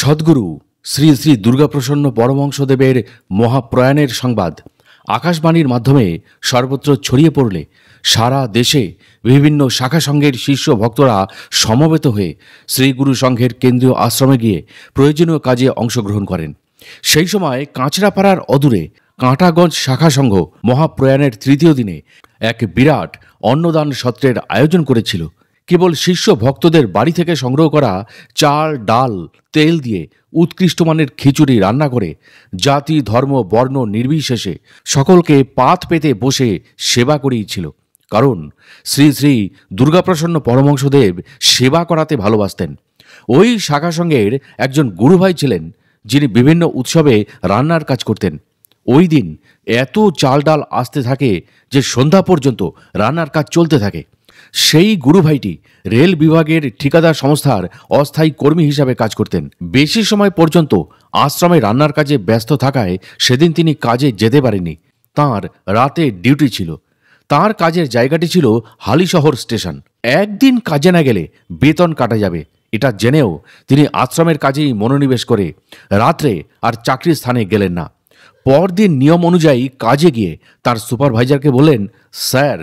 সদ্গুরু শ্রী শ্রী দুর্গাপ্রসন্ন পরমংশদেবের মহাপ্রয়াণের সংবাদ আকাশবাণীর মাধ্যমে সর্বত্র ছড়িয়ে পড়লে সারা দেশে বিভিন্ন শাখা সংঘের শীর্ষ ভক্তরা সমবেত হয়ে শ্রীগুরু সংঘের কেন্দ্রীয় আশ্রমে গিয়ে প্রয়োজনীয় কাজে অংশগ্রহণ করেন সেই সময় কাঁচরাপাড়ার অদূরে কাঁটাগঞ্জ শাখা সংঘ মহাপ্রয়াণের তৃতীয় দিনে এক বিরাট অন্নদান সত্রের আয়োজন করেছিল কেবল শিষ্য ভক্তদের বাড়ি থেকে সংগ্রহ করা চাল ডাল তেল দিয়ে উৎকৃষ্ট মানের খিচুড়ি রান্না করে জাতি ধর্ম বর্ণ নির্বিশেষে সকলকে পাত পেতে বসে সেবা করিয়েছিল কারণ শ্রী শ্রী দুর্গাপ্রসন্ন পরমংশদেব সেবা করাতে ভালোবাসতেন ওই শাখা সঙ্গের একজন গুরুভাই ছিলেন যিনি বিভিন্ন উৎসবে রান্নার কাজ করতেন ওই দিন এত চাল ডাল আসতে থাকে যে সন্ধ্যা পর্যন্ত রান্নার কাজ চলতে থাকে সেই গুরু ভাইটি রেল বিভাগের ঠিকাদার সংস্থার অস্থায়ী কর্মী হিসাবে কাজ করতেন বেশি সময় পর্যন্ত আশ্রমে রান্নার কাজে ব্যস্ত থাকায় সেদিন তিনি কাজে যেতে পারেননি তার রাতে ডিউটি ছিল তার কাজের জায়গাটি ছিল হালিশহর স্টেশন একদিন কাজে না গেলে বেতন কাটা যাবে এটা জেনেও তিনি আশ্রমের কাজেই মনোনিবেশ করে রাত্রে আর চাকরির স্থানে গেলেন না পরদিন নিয়ম অনুযায়ী কাজে গিয়ে তার সুপারভাইজারকে বলেন স্যার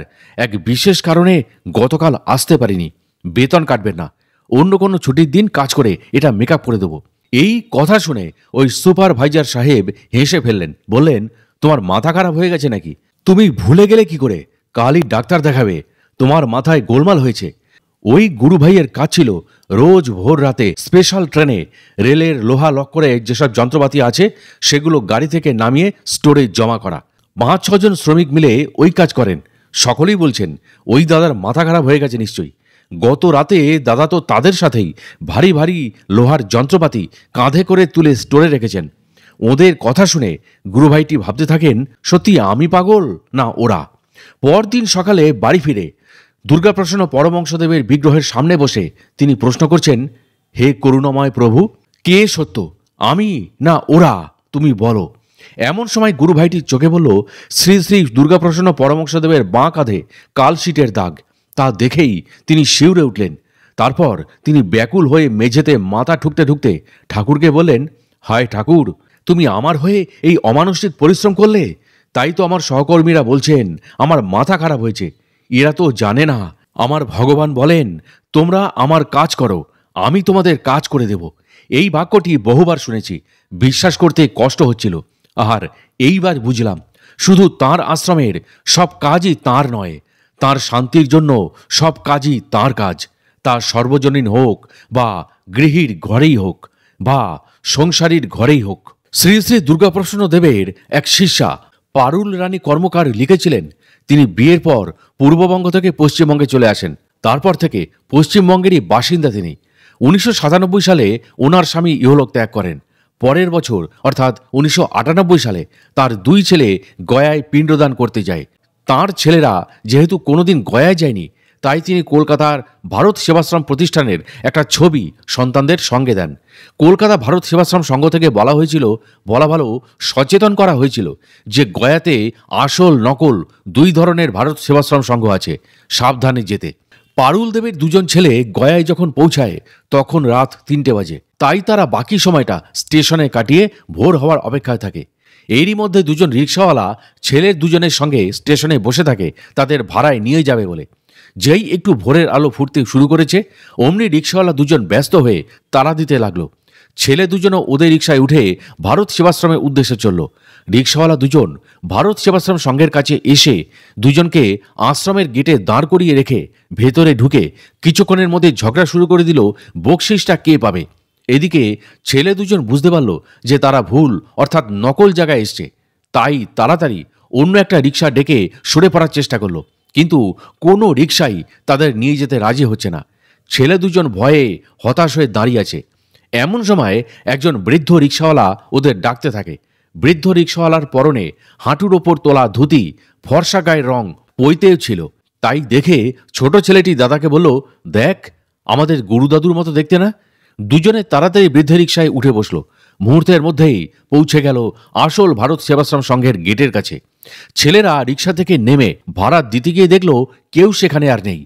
এক বিশেষ কারণে গতকাল আসতে পারিনি বেতন কাটবেন না অন্য কোনো ছুটির দিন কাজ করে এটা মেক করে দেবো এই কথা শুনে ওই সুপারভাইজার সাহেব হেসে ফেললেন বললেন তোমার মাথা খারাপ হয়ে গেছে নাকি তুমি ভুলে গেলে কি করে কালই ডাক্তার দেখাবে তোমার মাথায় গোলমাল হয়েছে ওই গুরু ভাইয়ের কাজ ছিল রোজ ভোর রাতে স্পেশাল ট্রেনে রেলের লোহা লক করে যেসব যন্ত্রপাতি আছে সেগুলো গাড়ি থেকে নামিয়ে স্টোরে জমা করা পাঁচ ছজন শ্রমিক মিলে ওই কাজ করেন সকলেই বলছেন ওই দাদার মাথা খারাপ হয়ে গেছে নিশ্চয়ই গত রাতে দাদা তো তাদের সাথেই ভারী ভারী লোহার যন্ত্রপাতি কাঁধে করে তুলে স্টোরে রেখেছেন ওদের কথা শুনে গুরুভাইটি ভাবতে থাকেন সত্যি আমি পাগল না ওরা পরদিন সকালে বাড়ি ফিরে দুর্গাপ্রসন্ন পরমংশদেবের বিগ্রহের সামনে বসে তিনি প্রশ্ন করছেন হে করুণাময় প্রভু কে সত্য আমি না ওরা তুমি বলো এমন সময় গুরু ভাইটির চোখে বলল শ্রী শ্রী দুর্গাপ্রসন্ন পরমংশদেবের বাঁ কাঁধে কালশিটের দাগ তা দেখেই তিনি শিউরে উঠলেন তারপর তিনি ব্যাকুল হয়ে মেঝেতে মাথা ঠুকতে ঠুকতে ঠাকুরকে বললেন হায় ঠাকুর তুমি আমার হয়ে এই অমানসিক পরিশ্রম করলে তাই তো আমার সহকর্মীরা বলছেন আমার মাথা খারাপ হয়েছে এরা তো জানে না আমার ভগবান বলেন তোমরা আমার কাজ করো আমি তোমাদের কাজ করে দেব এই বাক্যটি বহুবার শুনেছি বিশ্বাস করতে কষ্ট হচ্ছিল আর এইবার বুঝলাম শুধু তার আশ্রমের সব কাজই তার নয় তার শান্তির জন্য সব কাজই তার কাজ তা সর্বজনীন হোক বা গৃহীর ঘরেই হোক বা সংসারীর ঘরেই হোক শ্রী শ্রী দুর্গাপ্রসন্ন দেবের এক শিষ্যা পারুল রানী কর্মকার লিখেছিলেন তিনি বিয়ের পর পূর্ববঙ্গ থেকে পশ্চিমবঙ্গে চলে আসেন তারপর থেকে পশ্চিমবঙ্গেরই বাসিন্দা তিনি উনিশশো সালে ওনার স্বামী ইহলোক ত্যাগ করেন পরের বছর অর্থাৎ উনিশশো সালে তার দুই ছেলে গয়ায় পিণ্ডদান করতে যায় তার ছেলেরা যেহেতু কোনোদিন গয়ায় যায়নি তাই তিনি কলকাতার ভারত সেবাশ্রম প্রতিষ্ঠানের একটা ছবি সন্তানদের সঙ্গে দেন কলকাতা ভারত সেবাশ্রম সংঘ থেকে বলা হয়েছিল বলা ভালো সচেতন করা হয়েছিল যে গয়াতে আসল নকল দুই ধরনের ভারত সেবাশ্রম সংঘ আছে সাবধানে যেতে পারুল দেবের দুজন ছেলে গয়ায় যখন পৌঁছায় তখন রাত তিনটে বাজে তাই তারা বাকি সময়টা স্টেশনে কাটিয়ে ভোর হওয়ার অপেক্ষায় থাকে এরই মধ্যে দুজন রিক্সাওয়ালা ছেলের দুজনের সঙ্গে স্টেশনে বসে থাকে তাদের ভাড়ায় নিয়ে যাবে বলে যেই একটু ভোরের আলো ফুটতে শুরু করেছে অমনি রিক্সাওয়ালা দুজন ব্যস্ত হয়ে তাড়া দিতে লাগলো ছেলে দুজনও ওদের রিক্সায় উঠে ভারত সেবাশ্রমের উদ্দেশ্যে চলল রিক্সাওয়ালা দুজন ভারত সেবাশ্রম সংঘের কাছে এসে দুজনকে আশ্রমের গেটে দাঁড় করিয়ে রেখে ভেতরে ঢুকে কিছুক্ষণের মধ্যে ঝগড়া শুরু করে দিল বকশিসটা কে পাবে এদিকে ছেলে দুজন বুঝতে পারল যে তারা ভুল অর্থাৎ নকল জায়গায় এসছে তাই তাড়াতাড়ি অন্য একটা রিক্সা ডেকে সরে পড়ার চেষ্টা করলো কিন্তু কোনো রিক্সাই তাদের নিয়ে যেতে রাজি হচ্ছে না ছেলে দুজন ভয়ে হতাশ হয়ে দাঁড়িয়ে আছে এমন সময় একজন বৃদ্ধ রিক্সাওয়ালা ওদের ডাকতে থাকে বৃদ্ধ রিক্সাওয়ালার পরনে হাঁটুর ওপর তোলা ধুতি ফর্সা গায়ের রং পৈতেও ছিল তাই দেখে ছোট ছেলেটি দাদাকে বলল দেখ আমাদের গুরুদাদুর মতো দেখতে না দুজনে তাড়াতাড়ি বৃদ্ধ রিক্সায় উঠে বসলো মুহূর্তের মধ্যেই পৌঁছে গেল আসল ভারত সেবাশ্রম সংঘের গেটের কাছে ছেলেরা রিক্সা থেকে নেমে ভাড়া দিতে গিয়ে দেখল কেউ সেখানে আর নেই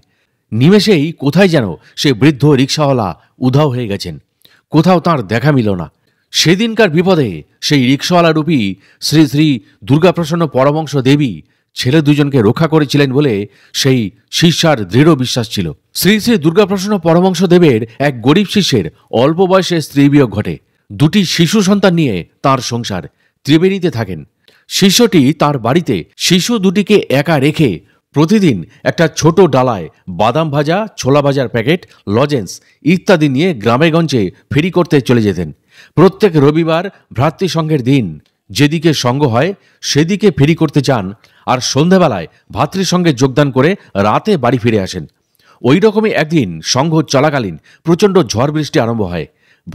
নিমেষেই কোথায় যেন সে বৃদ্ধ রিক্সাওয়ালা উধাও হয়ে গেছেন কোথাও তার দেখা মিল না সেদিনকার বিপদে সেই রিক্সাওয়ালা রূপী শ্রী শ্রী দুর্গাপ্রসন্ন পরমংশ দেবী ছেলে দুজনকে রক্ষা করেছিলেন বলে সেই শিষ্যার দৃঢ় বিশ্বাস ছিল শ্রী শ্রী দুর্গাপ্রসন্ন পরমংশ দেবের এক গরিব শিষ্যের অল্প বয়সে স্ত্রী বিয়োগ ঘটে দুটি শিশু সন্তান নিয়ে তার সংসার ত্রিবেণীতে থাকেন শিশুটি তার বাড়িতে শিশু দুটিকে একা রেখে প্রতিদিন একটা ছোট ডালায় বাদাম ভাজা ছোলা ভাজার প্যাকেট লজেন্স ইত্যাদি নিয়ে গ্রামেগঞ্জে ফেরি করতে চলে যেতেন প্রত্যেক রবিবার ভ্রাতৃসংঘের দিন যেদিকে সঙ্গ হয় সেদিকে ফেরি করতে চান আর সন্ধেবেলায় ভাতৃসঙ্গে যোগদান করে রাতে বাড়ি ফিরে আসেন ওই রকমই একদিন সংঘ চলাকালীন প্রচণ্ড ঝড় বৃষ্টি আরম্ভ হয়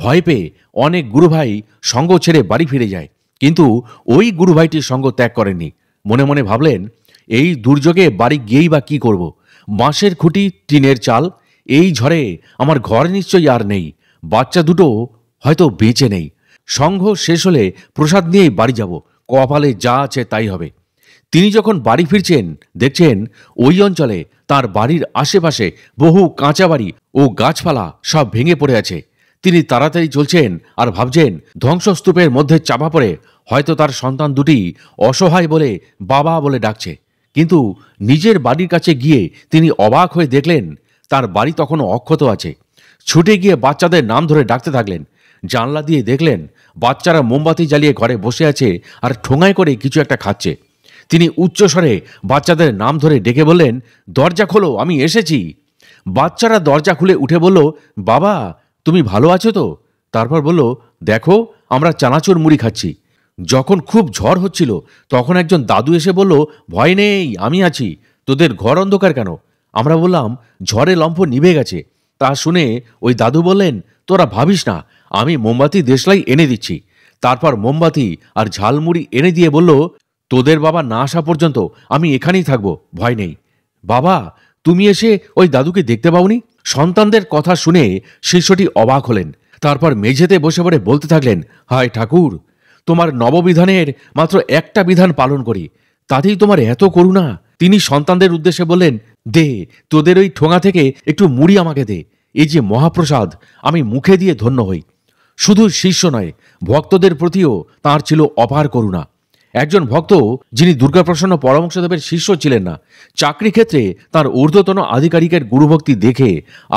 ভয় পেয়ে অনেক গুরুভাই সঙ্গ ছেড়ে বাড়ি ফিরে যায় কিন্তু ওই গুরুভাইটির সঙ্গ ত্যাগ করেননি মনে মনে ভাবলেন এই দুর্যোগে বাড়ি গিয়েই বা কি করব। বাঁশের খুঁটি টিনের চাল এই ঝড়ে আমার ঘর নিশ্চয়ই আর নেই বাচ্চা দুটো হয়তো বেঁচে নেই সংঘ শেষ হলে প্রসাদ নিয়েই বাড়ি যাব কপালে যা আছে তাই হবে তিনি যখন বাড়ি ফিরছেন দেখছেন ওই অঞ্চলে তার বাড়ির আশেপাশে বহু কাঁচা বাড়ি ও গাছপালা সব ভেঙে পড়ে আছে তিনি তাড়াতাড়ি চলছেন আর ভাবছেন ধ্বংসস্তূপের মধ্যে চাপা পড়ে হয়তো তার সন্তান দুটি অসহায় বলে বাবা বলে ডাকছে কিন্তু নিজের বাড়ির কাছে গিয়ে তিনি অবাক হয়ে দেখলেন তার বাড়ি তখনও অক্ষত আছে ছুটে গিয়ে বাচ্চাদের নাম ধরে ডাকতে থাকলেন জানলা দিয়ে দেখলেন বাচ্চারা মোমবাতি জ্বালিয়ে ঘরে বসে আছে আর ঠোঙায় করে কিছু একটা খাচ্ছে তিনি উচ্চস্বরে বাচ্চাদের নাম ধরে ডেকে বললেন দরজা খোলো আমি এসেছি বাচ্চারা দরজা খুলে উঠে বলল বাবা তুমি ভালো আছো তো তারপর বলল দেখো আমরা চানাচুর মুড়ি খাচ্ছি যখন খুব ঝড় হচ্ছিল তখন একজন দাদু এসে বলল ভয় নেই আমি আছি তোদের ঘর অন্ধকার কেন আমরা বললাম ঝড়ে লম্ফ নিভে গেছে তা শুনে ওই দাদু বললেন তোরা ভাবিস না আমি মোমবাতি দেশলাই এনে দিচ্ছি তারপর মোমবাতি আর ঝালমুড়ি এনে দিয়ে বলল তোদের বাবা না আসা পর্যন্ত আমি এখানেই থাকবো ভয় নেই বাবা তুমি এসে ওই দাদুকে দেখতে পাওনি সন্তানদের কথা শুনে শিষ্যটি অবাক হলেন তারপর মেঝেতে বসে পড়ে বলতে থাকলেন হায় ঠাকুর তোমার নববিধানের মাত্র একটা বিধান পালন করি তাতেই তোমার এত করুণা তিনি সন্তানদের উদ্দেশ্যে বললেন দে তোদের ওই ঠোঙা থেকে একটু মুড়ি আমাকে দে এই যে মহাপ্রসাদ আমি মুখে দিয়ে ধন্য হই শুধু শিষ্য নয় ভক্তদের প্রতিও তার ছিল অপার করুণা একজন ভক্ত যিনি দুর্গাপ্রসন্ন পরামর্শদেবের শিষ্য ছিলেন না চাকরি ক্ষেত্রে তার ঊর্ধ্বতন আধিকারিকের গুরুভক্তি দেখে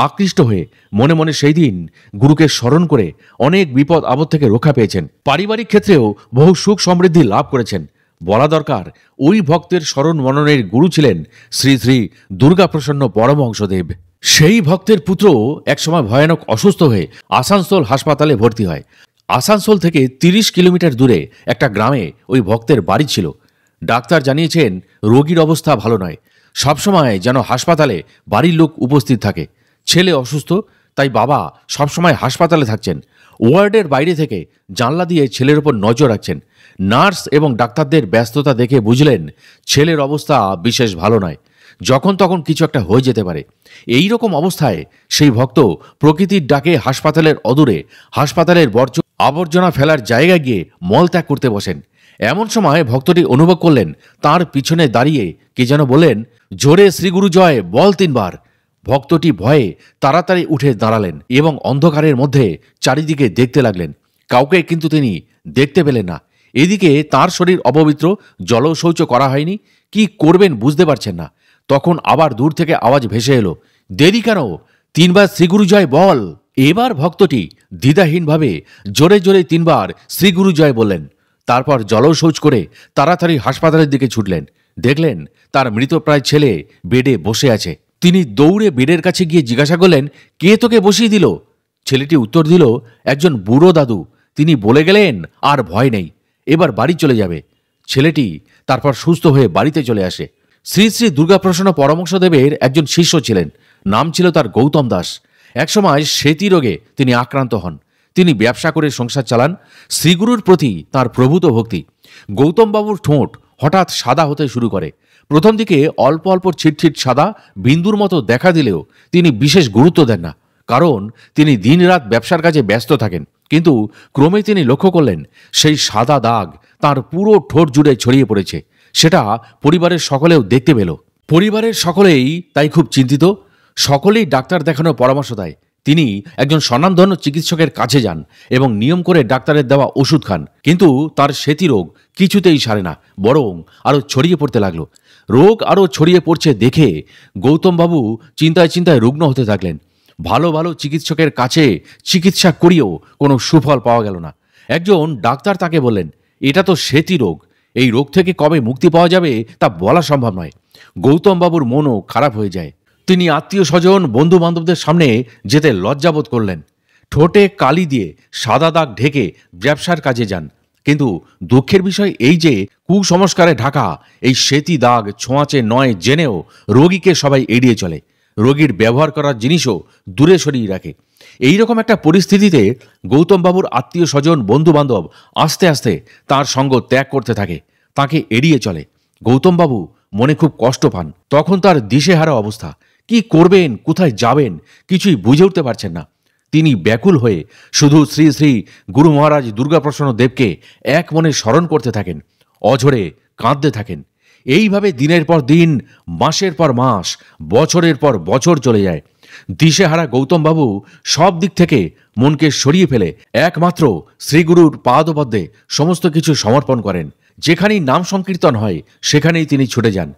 আকৃষ্ট হয়ে মনে মনে সেই দিন গুরুকে স্মরণ করে অনেক বিপদ আপদ থেকে রক্ষা পেয়েছেন পারিবারিক ক্ষেত্রেও বহু সুখ সমৃদ্ধি লাভ করেছেন বলা দরকার ওই ভক্তের স্মরণ মননের গুরু ছিলেন শ্রী শ্রী দুর্গাপ্রসন্ন পরমহংসদেব সেই ভক্তের পুত্র একসময় ভয়ানক অসুস্থ হয়ে আসানসোল হাসপাতালে ভর্তি হয় আসানসোল থেকে ৩০ কিলোমিটার দূরে একটা গ্রামে ওই ভক্তের বাড়ি ছিল ডাক্তার জানিয়েছেন রোগীর অবস্থা ভালো নয় সবসময় যেন হাসপাতালে বাড়ির লোক উপস্থিত থাকে ছেলে অসুস্থ তাই বাবা সবসময় হাসপাতালে থাকছেন ওয়ার্ডের বাইরে থেকে জানলা দিয়ে ছেলের ওপর নজর রাখছেন নার্স এবং ডাক্তারদের ব্যস্ততা দেখে বুঝলেন ছেলের অবস্থা বিশেষ ভালো নয় যখন তখন কিছু একটা হয়ে যেতে পারে এই রকম অবস্থায় সেই ভক্ত প্রকৃতির ডাকে হাসপাতালের অদূরে হাসপাতালের বর্জ্য আবর্জনা ফেলার জায়গায় গিয়ে মল ত্যাগ করতে বসেন এমন সময় ভক্তটি অনুভব করলেন তার পিছনে দাঁড়িয়ে কে যেন বলেন জোরে শ্রীগুরু জয় বল তিনবার ভক্তটি ভয়ে তাড়াতাড়ি উঠে দাঁড়ালেন এবং অন্ধকারের মধ্যে চারিদিকে দেখতে লাগলেন কাউকে কিন্তু তিনি দেখতে পেলেন না এদিকে তার শরীর অপবিত্র জলশৌচ করা হয়নি কি করবেন বুঝতে পারছেন না তখন আবার দূর থেকে আওয়াজ ভেসে এলো দেরি কেন তিনবার শ্রীগুরু জয় বল এবার ভক্তটি দ্বিধাহীনভাবে জোরে জোরে তিনবার শ্রীগুরু জয় বললেন তারপর জলসৌচ করে তাড়াতাড়ি হাসপাতালের দিকে ছুটলেন দেখলেন তার মৃতপ্রায় ছেলে বেডে বসে আছে তিনি দৌড়ে বেডের কাছে গিয়ে জিজ্ঞাসা করলেন কে তোকে বসিয়ে দিল ছেলেটি উত্তর দিল একজন বুড়ো দাদু তিনি বলে গেলেন আর ভয় নেই এবার বাড়ি চলে যাবে ছেলেটি তারপর সুস্থ হয়ে বাড়িতে চলে আসে শ্রী শ্রী দুর্গাপ্রসন্ন দেবের একজন শিষ্য ছিলেন নাম ছিল তার গৌতম দাস একসময় সেতি রোগে তিনি আক্রান্ত হন তিনি ব্যবসা করে সংসার চালান শ্রীগুরুর প্রতি তার প্রভূত ভক্তি গৌতমবাবুর ঠোঁট হঠাৎ সাদা হতে শুরু করে প্রথম দিকে অল্প অল্প ছিটছিট সাদা বিন্দুর মতো দেখা দিলেও তিনি বিশেষ গুরুত্ব দেন না কারণ তিনি দিনরাত ব্যবসার কাজে ব্যস্ত থাকেন কিন্তু ক্রমে তিনি লক্ষ্য করলেন সেই সাদা দাগ তার পুরো ঠোঁট জুড়ে ছড়িয়ে পড়েছে সেটা পরিবারের সকলেও দেখতে পেল পরিবারের সকলেই তাই খুব চিন্তিত সকলেই ডাক্তার দেখানোর পরামর্শ দেয় তিনি একজন স্বনামধন্য চিকিৎসকের কাছে যান এবং নিয়ম করে ডাক্তারের দেওয়া ওষুধ খান কিন্তু তার সেতি রোগ কিছুতেই সারে না বরং আরও ছড়িয়ে পড়তে লাগলো রোগ আরও ছড়িয়ে পড়ছে দেখে গৌতমবাবু চিন্তায় চিন্তায় রুগ্ন হতে থাকলেন ভালো ভালো চিকিৎসকের কাছে চিকিৎসা করিয়েও কোনো সুফল পাওয়া গেল না একজন ডাক্তার তাকে বললেন এটা তো সেতি রোগ এই রোগ থেকে কবে মুক্তি পাওয়া যাবে তা বলা সম্ভব নয় গৌতমবাবুর মনও খারাপ হয়ে যায় তিনি আত্মীয় স্বজন বন্ধু বান্ধবদের সামনে যেতে লজ্জাবোধ করলেন ঠোঁটে কালি দিয়ে সাদা দাগ ঢেকে ব্যবসার কাজে যান কিন্তু দুঃখের বিষয় এই যে কুসংস্কারে ঢাকা এই সেতি দাগ ছোঁয়াচে নয় জেনেও রোগীকে সবাই এড়িয়ে চলে রোগীর ব্যবহার করার জিনিসও দূরে সরিয়ে রাখে এই রকম একটা পরিস্থিতিতে গৌতমবাবুর আত্মীয় স্বজন বন্ধুবান্ধব আস্তে আস্তে তার সঙ্গ ত্যাগ করতে থাকে তাকে এড়িয়ে চলে গৌতমবাবু মনে খুব কষ্ট পান তখন তার দিশেহারা অবস্থা কি করবেন কোথায় যাবেন কিছুই বুঝে উঠতে পারছেন না তিনি ব্যাকুল হয়ে শুধু শ্রী শ্রী গুরু মহারাজ দুর্গাপ্রসন্ন দেবকে এক মনে স্মরণ করতে থাকেন অঝরে কাঁদতে থাকেন এইভাবে দিনের পর দিন মাসের পর মাস বছরের পর বছর চলে যায় দিশেহারা গৌতমবাবু সব দিক থেকে মনকে সরিয়ে ফেলে একমাত্র শ্রীগুরুর পাদপদ্যে সমস্ত কিছু সমর্পণ করেন যেখানেই নাম সংকীর্তন হয় সেখানেই তিনি ছুটে যান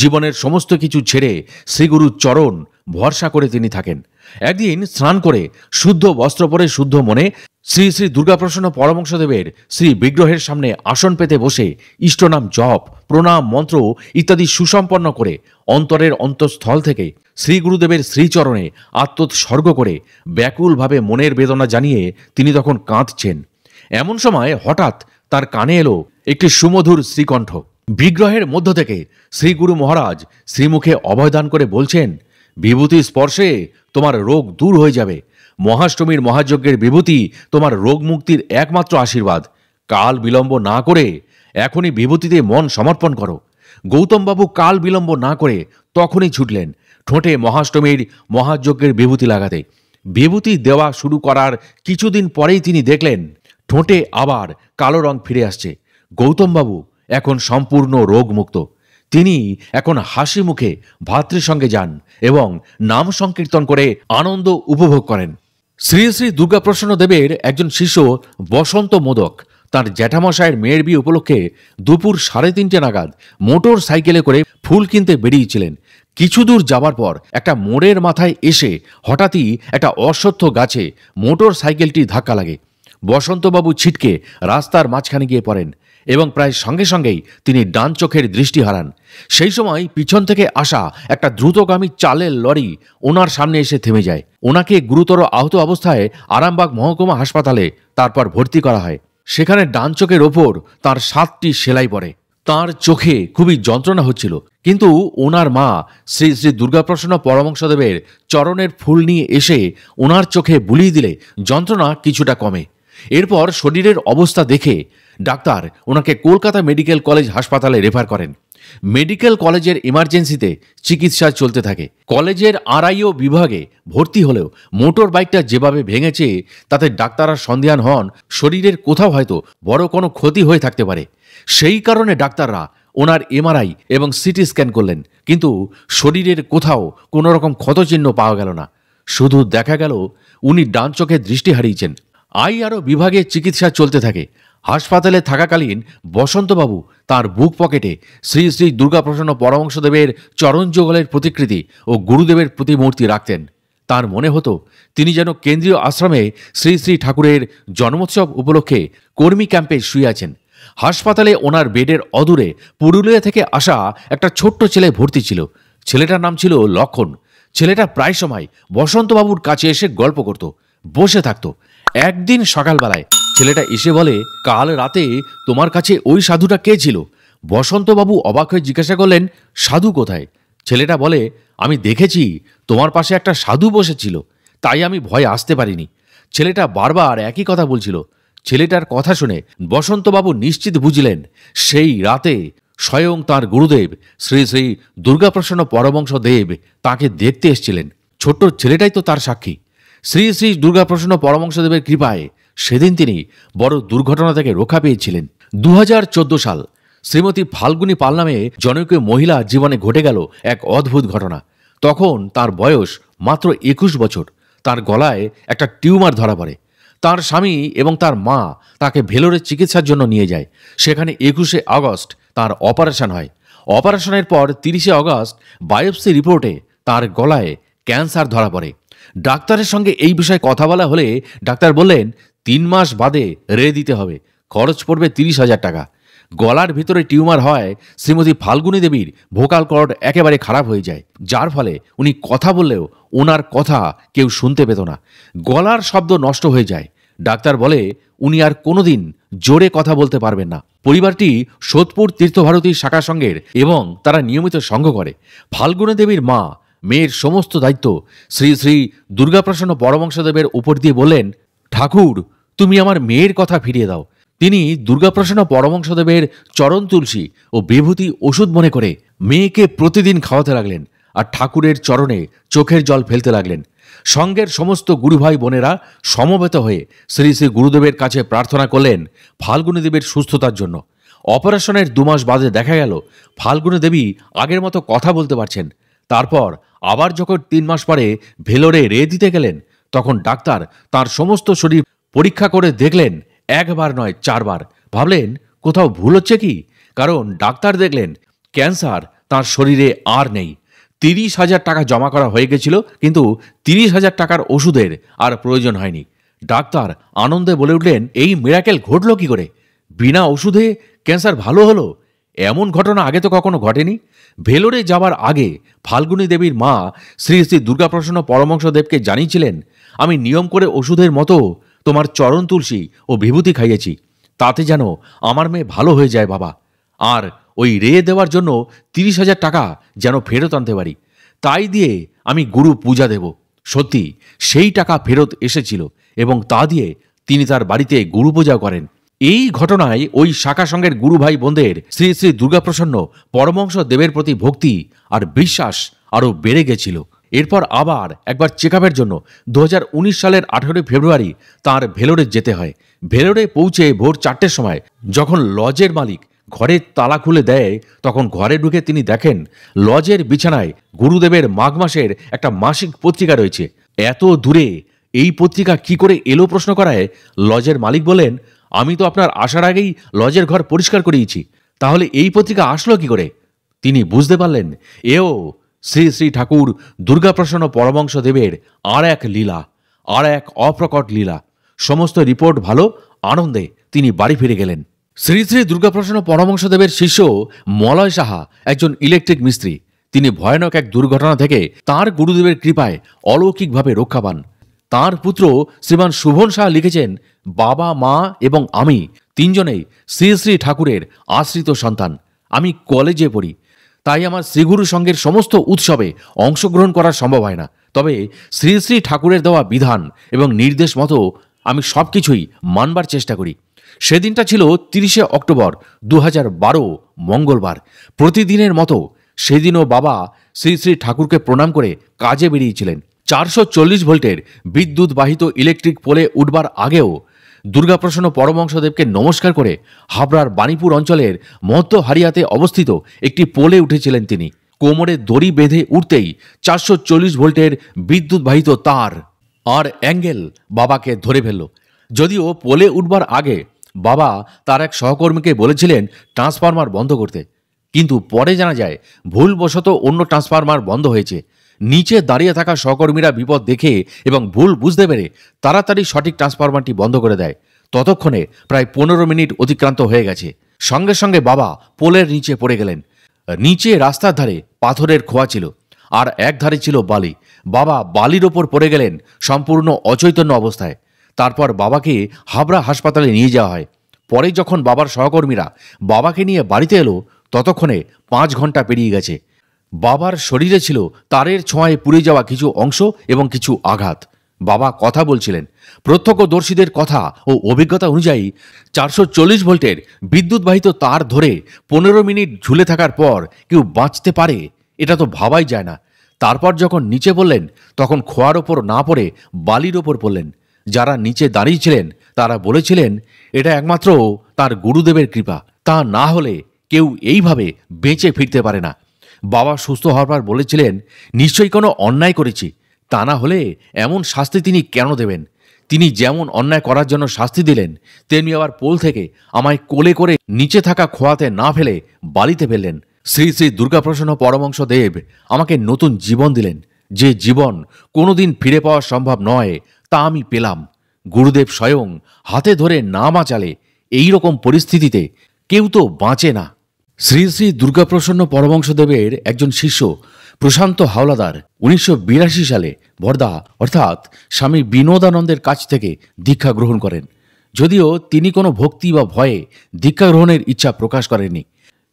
জীবনের সমস্ত কিছু ছেড়ে শ্রীগুরুর চরণ ভরসা করে তিনি থাকেন একদিন স্নান করে শুদ্ধ বস্ত্র পরে শুদ্ধ মনে শ্রী শ্রী দুর্গাপ্রসন্ন পরমংশদেবের শ্রী বিগ্রহের সামনে আসন পেতে বসে ইষ্টনাম জপ প্রণাম মন্ত্র ইত্যাদি সুসম্পন্ন করে অন্তরের অন্তঃস্থল থেকে শ্রী গুরুদেবের শ্রীচরণে আত্মোৎসর্গ করে ব্যাকুলভাবে মনের বেদনা জানিয়ে তিনি তখন কাঁদছেন এমন সময় হঠাৎ তার কানে এলো একটি সুমধুর শ্রীকণ্ঠ বিগ্রহের মধ্য থেকে শ্রীগুরু মহারাজ শ্রীমুখে অভয়দান করে বলছেন বিভূতি স্পর্শে তোমার রোগ দূর হয়ে যাবে মহাষ্টমীর মহাযজ্ঞের বিভূতি তোমার রোগ মুক্তির একমাত্র আশীর্বাদ কাল বিলম্ব না করে এখনই বিভূতিতে মন সমর্পণ করো গৌতমবাবু কাল বিলম্ব না করে তখনই ছুটলেন ঠোঁটে মহাষ্টমীর মহাযজ্ঞের বিভূতি লাগাতে বিভূতি দেওয়া শুরু করার কিছুদিন পরেই তিনি দেখলেন ঠোঁটে আবার কালো রং ফিরে আসছে গৌতমবাবু এখন সম্পূর্ণ রোগমুক্ত তিনি এখন হাসি মুখে ভাতৃ সঙ্গে যান এবং নাম সংকীর্তন করে আনন্দ উপভোগ করেন শ্রী শ্রী দুর্গাপ্রসন্ন দেবের একজন শিষ্য বসন্ত মোদক তার জ্যাঠামশায়ের মেয়ের বিয়ে উপলক্ষে দুপুর সাড়ে তিনটে নাগাদ মোটর সাইকেলে করে ফুল কিনতে বেরিয়েছিলেন কিছু দূর যাবার পর একটা মোড়ের মাথায় এসে হঠাৎই একটা অসত্য গাছে মোটর সাইকেলটি ধাক্কা লাগে বসন্তবাবু ছিটকে রাস্তার মাঝখানে গিয়ে পড়েন এবং প্রায় সঙ্গে সঙ্গেই তিনি ডান চোখের দৃষ্টি হারান সেই সময় পিছন থেকে আসা একটা দ্রুতগামী চালের লরি ওনার সামনে এসে থেমে যায় ওনাকে গুরুতর আহত অবস্থায় আরামবাগ মহকুমা হাসপাতালে তারপর ভর্তি করা হয় সেখানে ডান চোখের ওপর তাঁর সাতটি সেলাই পড়ে তার চোখে খুবই যন্ত্রণা হচ্ছিল কিন্তু ওনার মা শ্রী শ্রী দুর্গাপ্রসন্ন পরমংসদেবের চরণের ফুল নিয়ে এসে ওনার চোখে বুলিয়ে দিলে যন্ত্রণা কিছুটা কমে এরপর শরীরের অবস্থা দেখে ডাক্তার ওনাকে কলকাতা মেডিকেল কলেজ হাসপাতালে রেফার করেন মেডিকেল কলেজের ইমার্জেন্সিতে চিকিৎসা চলতে থাকে কলেজের আরআইও বিভাগে ভর্তি হলেও মোটর বাইকটা যেভাবে ভেঙেছে তাতে ডাক্তাররা সন্ধান হন শরীরের কোথাও হয়তো বড় কোনো ক্ষতি হয়ে থাকতে পারে সেই কারণে ডাক্তাররা ওনার এমআরআই এবং সিটি স্ক্যান করলেন কিন্তু শরীরের কোথাও কোনো রকম ক্ষতচিহ্ন পাওয়া গেল না শুধু দেখা গেল উনি ডান চোখে দৃষ্টি হারিয়েছেন আইআরও বিভাগে চিকিৎসা চলতে থাকে হাসপাতালে থাকাকালীন বসন্তবাবু তার বুক পকেটে শ্রী শ্রী দুর্গাপ্রসন্ন পরমংশদেবের চরণযোগলের প্রতিকৃতি ও গুরুদেবের প্রতিমূর্তি রাখতেন তার মনে হতো তিনি যেন কেন্দ্রীয় আশ্রমে শ্রী শ্রী ঠাকুরের জন্মোৎসব উপলক্ষে কর্মী ক্যাম্পে শুয়ে আছেন হাসপাতালে ওনার বেডের অদূরে পুরুলিয়া থেকে আসা একটা ছোট্ট ছেলে ভর্তি ছিল ছেলেটার নাম ছিল লক্ষণ ছেলেটা প্রায় সময় বসন্তবাবুর কাছে এসে গল্প করত বসে থাকতো একদিন সকালবেলায় ছেলেটা এসে বলে কাল রাতে তোমার কাছে ওই সাধুটা কে ছিল বসন্তবাবু অবাক হয়ে জিজ্ঞাসা করলেন সাধু কোথায় ছেলেটা বলে আমি দেখেছি তোমার পাশে একটা সাধু বসেছিল তাই আমি ভয়ে আসতে পারিনি ছেলেটা বারবার একই কথা বলছিল ছেলেটার কথা শুনে বসন্তবাবু নিশ্চিত বুঝলেন সেই রাতে স্বয়ং তার গুরুদেব শ্রী শ্রী দুর্গাপ্রসন্ন পরবংশ দেব তাকে দেখতে এসেছিলেন ছোট্ট ছেলেটাই তো তার সাক্ষী শ্রী শ্রী দুর্গাপ্রসন্ন পরমংশদেবের কৃপায় সেদিন তিনি বড় দুর্ঘটনা থেকে রক্ষা পেয়েছিলেন দু সাল শ্রীমতী ফাল্গুনি পাল নামে জনকীয় মহিলা জীবনে ঘটে গেল এক অদ্ভুত ঘটনা তখন তার বয়স মাত্র একুশ বছর তার গলায় একটা টিউমার ধরা পড়ে তার স্বামী এবং তার মা তাকে ভেলোরের চিকিৎসার জন্য নিয়ে যায় সেখানে একুশে আগস্ট তার অপারেশন হয় অপারেশনের পর তিরিশে আগস্ট বায়োপসি রিপোর্টে তার গলায় ক্যান্সার ধরা পড়ে ডাক্তারের সঙ্গে এই বিষয়ে কথা বলা হলে ডাক্তার বললেন তিন মাস বাদে রে দিতে হবে খরচ পড়বে তিরিশ হাজার টাকা গলার ভিতরে টিউমার হয় শ্রীমতী ফাল্গুনী দেবীর ভোকাল কর্ড একেবারে খারাপ হয়ে যায় যার ফলে উনি কথা বললেও ওনার কথা কেউ শুনতে পেত না গলার শব্দ নষ্ট হয়ে যায় ডাক্তার বলে উনি আর কোনোদিন জোরে কথা বলতে পারবেন না পরিবারটি সোদপুর তীর্থভারতী শাখা সঙ্গের এবং তারা নিয়মিত সংঘ করে ফাল্গুনী দেবীর মা মেয়ের সমস্ত দায়িত্ব শ্রী শ্রী দুর্গাপ্রসন্ন পরমংসদেবের উপর দিয়ে বললেন ঠাকুর তুমি আমার মেয়ের কথা ফিরিয়ে দাও তিনি দুর্গাপ্রসন্ন পরমংসদেবের চরণ তুলসী ও বিভূতি ওষুধ মনে করে মেয়েকে প্রতিদিন খাওয়াতে লাগলেন আর ঠাকুরের চরণে চোখের জল ফেলতে লাগলেন সঙ্গের সমস্ত গুরুভাই বোনেরা সমবেত হয়ে শ্রী শ্রী গুরুদেবের কাছে প্রার্থনা করলেন ফাল্গুনীদেবের সুস্থতার জন্য অপারেশনের দুমাস বাদে দেখা গেল ফাল্গুনী দেবী আগের মতো কথা বলতে পারছেন তারপর আবার যখন তিন মাস পরে ভেলোরে রে দিতে গেলেন তখন ডাক্তার তার সমস্ত শরীর পরীক্ষা করে দেখলেন একবার নয় চারবার ভাবলেন কোথাও ভুল হচ্ছে কি কারণ ডাক্তার দেখলেন ক্যান্সার তার শরীরে আর নেই তিরিশ হাজার টাকা জমা করা হয়ে গেছিল কিন্তু তিরিশ হাজার টাকার ওষুধের আর প্রয়োজন হয়নি ডাক্তার আনন্দে বলে উঠলেন এই মিরাকেল ঘটল কি করে বিনা ওষুধে ক্যান্সার ভালো হলো এমন ঘটনা আগে তো কখনো ঘটেনি ভেলোরে যাওয়ার আগে ফাল্গুনী দেবীর মা শ্রী শ্রী দুর্গাপ্রসন্ন পরমংশদেবকে জানিয়েছিলেন আমি নিয়ম করে ওষুধের মতো তোমার চরণ তুলসী ও বিভূতি খাইয়েছি তাতে যেন আমার মেয়ে ভালো হয়ে যায় বাবা আর ওই রে দেওয়ার জন্য তিরিশ হাজার টাকা যেন ফেরত আনতে পারি তাই দিয়ে আমি গুরু পূজা দেব সত্যি সেই টাকা ফেরত এসেছিল এবং তা দিয়ে তিনি তার বাড়িতে গুরু পূজা করেন এই ঘটনায় ওই শাখা সঙ্গের গুরু ভাই বোনদের শ্রী শ্রী দুর্গাপ্রসন্ন পরমংশ দেবের প্রতি ভক্তি আর বিশ্বাস আরও বেড়ে গেছিল এরপর আবার একবার চেক আপের জন্য দু সালের আঠেরোই ফেব্রুয়ারি তার ভেলোরে যেতে হয় ভেলোরে পৌঁছে ভোর চারটের সময় যখন লজের মালিক ঘরের তালা খুলে দেয় তখন ঘরে ঢুকে তিনি দেখেন লজের বিছানায় গুরুদেবের মাঘ মাসের একটা মাসিক পত্রিকা রয়েছে এত দূরে এই পত্রিকা কি করে এলো প্রশ্ন করায় লজের মালিক বলেন আমি তো আপনার আসার আগেই লজের ঘর পরিষ্কার করিয়েছি তাহলে এই পত্রিকা আসলো কি করে তিনি বুঝতে পারলেন এও শ্রী শ্রী ঠাকুর দুর্গাপ্রসন্ন পরমংশ দেবের আর এক লীলা আর এক অপ্রকট লীলা সমস্ত রিপোর্ট ভালো আনন্দে তিনি বাড়ি ফিরে গেলেন শ্রী শ্রী দুর্গাপ্রসন্ন দেবের শিষ্য মলয় সাহা একজন ইলেকট্রিক মিস্ত্রি তিনি ভয়ানক এক দুর্ঘটনা থেকে তার গুরুদেবের কৃপায় অলৌকিকভাবে রক্ষা পান তার পুত্র শ্রীমান শুভন শাহ লিখেছেন বাবা মা এবং আমি তিনজনেই শ্রী শ্রী ঠাকুরের আশ্রিত সন্তান আমি কলেজে পড়ি তাই আমার শ্রীগুরু সঙ্গের সমস্ত উৎসবে অংশগ্রহণ করা সম্ভব হয় না তবে শ্রী শ্রী ঠাকুরের দেওয়া বিধান এবং নির্দেশ মতো আমি সব কিছুই মানবার চেষ্টা করি সেদিনটা ছিল তিরিশে অক্টোবর দু বারো মঙ্গলবার প্রতিদিনের মতো সেদিনও বাবা শ্রী শ্রী ঠাকুরকে প্রণাম করে কাজে বেরিয়েছিলেন চারশো চল্লিশ ভোল্টের বিদ্যুৎবাহিত ইলেকট্রিক পোলে উঠবার আগেও দুর্গাপ্রসন্ন পরমংশদেবকে নমস্কার করে হাবড়ার বাণীপুর অঞ্চলের মহত্ব হারিয়াতে অবস্থিত একটি পোলে উঠেছিলেন তিনি কোমরে দড়ি বেঁধে উঠতেই চারশো চল্লিশ ভোল্টের বিদ্যুৎবাহিত তার আর অ্যাঙ্গেল বাবাকে ধরে ফেলল যদিও পোলে উঠবার আগে বাবা তার এক সহকর্মীকে বলেছিলেন ট্রান্সফরমার বন্ধ করতে কিন্তু পরে জানা যায় ভুলবশত অন্য ট্রান্সফরমার বন্ধ হয়েছে নিচে দাঁড়িয়ে থাকা সহকর্মীরা বিপদ দেখে এবং ভুল বুঝতে পেরে তাড়াতাড়ি সঠিক ট্রান্সফরমারটি বন্ধ করে দেয় ততক্ষণে প্রায় পনেরো মিনিট অতিক্রান্ত হয়ে গেছে সঙ্গে সঙ্গে বাবা পোলের নিচে পড়ে গেলেন নিচে রাস্তার ধারে পাথরের খোয়া ছিল আর এক ধারে ছিল বালি বাবা বালির ওপর পড়ে গেলেন সম্পূর্ণ অচৈতন্য অবস্থায় তারপর বাবাকে হাবড়া হাসপাতালে নিয়ে যাওয়া হয় পরে যখন বাবার সহকর্মীরা বাবাকে নিয়ে বাড়িতে এলো ততক্ষণে পাঁচ ঘন্টা পেরিয়ে গেছে বাবার শরীরে ছিল তারের ছোঁয়ায় পুড়ে যাওয়া কিছু অংশ এবং কিছু আঘাত বাবা কথা বলছিলেন প্রত্যক্ষদর্শীদের কথা ও অভিজ্ঞতা অনুযায়ী চারশো চল্লিশ ভোল্টের বিদ্যুৎবাহিত তার ধরে পনেরো মিনিট ঝুলে থাকার পর কেউ বাঁচতে পারে এটা তো ভাবাই যায় না তারপর যখন নিচে পড়লেন তখন খোয়ার ওপর না পড়ে বালির ওপর পড়লেন যারা নিচে দাঁড়িয়েছিলেন তারা বলেছিলেন এটা একমাত্র তার গুরুদেবের কৃপা তা না হলে কেউ এইভাবে বেঁচে ফিরতে পারে না বাবা সুস্থ হওয়ার পর বলেছিলেন নিশ্চয়ই কোনো অন্যায় করেছি তা না হলে এমন শাস্তি তিনি কেন দেবেন তিনি যেমন অন্যায় করার জন্য শাস্তি দিলেন তেমনি আবার পোল থেকে আমায় কোলে করে নিচে থাকা খোয়াতে না ফেলে বালিতে ফেললেন শ্রী শ্রী দুর্গাপ্রসন্ন পরমংশ দেব আমাকে নতুন জীবন দিলেন যে জীবন কোনোদিন ফিরে পাওয়া সম্ভব নয় তা আমি পেলাম গুরুদেব স্বয়ং হাতে ধরে না বাঁচালে এই রকম পরিস্থিতিতে কেউ তো বাঁচে না শ্রী শ্রী দুর্গাপ্রসন্ন পরবংশদেবের একজন শিষ্য প্রশান্ত হাওলাদার উনিশশো সালে ভরদা অর্থাৎ স্বামী বিনোদানন্দের কাছ থেকে দীক্ষা গ্রহণ করেন যদিও তিনি কোনো ভক্তি বা ভয়ে দীক্ষা গ্রহণের ইচ্ছা প্রকাশ করেননি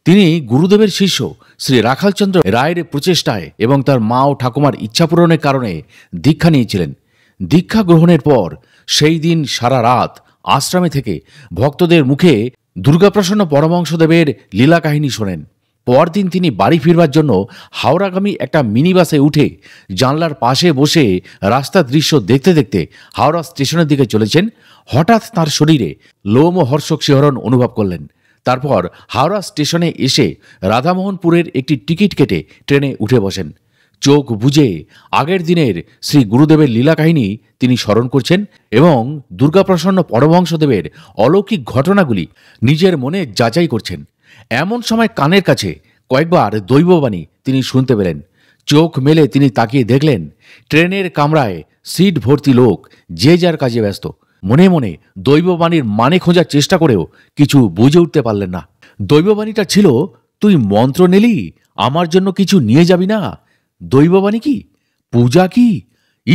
তিনি গুরুদেবের শিষ্য শ্রী রাখালচন্দ্র রায়ের প্রচেষ্টায় এবং তার মা ও ঠাকুমার ইচ্ছা পূরণের কারণে দীক্ষা নিয়েছিলেন দীক্ষা গ্রহণের পর সেই দিন সারা রাত আশ্রমে থেকে ভক্তদের মুখে দুর্গাপ্রসন্ন পরমংশদেবের লীলা কাহিনী শোনেন পরদিন তিনি বাড়ি ফিরবার জন্য হাওড়াগামী একটা মিনি বাসে উঠে জানলার পাশে বসে রাস্তার দৃশ্য দেখতে দেখতে হাওড়া স্টেশনের দিকে চলেছেন হঠাৎ তার শরীরে লোমহর্ষক শিহরণ অনুভব করলেন তারপর হাওড়া স্টেশনে এসে রাধামোহনপুরের একটি টিকিট কেটে ট্রেনে উঠে বসেন চোখ বুঝে আগের দিনের শ্রী গুরুদেবের লীলা কাহিনী তিনি স্মরণ করছেন এবং দুর্গাপ্রসন্ন পরমহংসদেবের অলৌকিক ঘটনাগুলি নিজের মনে যাচাই করছেন এমন সময় কানের কাছে কয়েকবার দৈববাণী তিনি শুনতে পেলেন চোখ মেলে তিনি তাকিয়ে দেখলেন ট্রেনের কামরায় সিট ভর্তি লোক যে যার কাজে ব্যস্ত মনে মনে দৈববাণীর মানে খোঁজার চেষ্টা করেও কিছু বুঝে উঠতে পারলেন না দৈববাণীটা ছিল তুই মন্ত্র নিলি আমার জন্য কিছু নিয়ে যাবি না দৈববাণী কি পূজা কি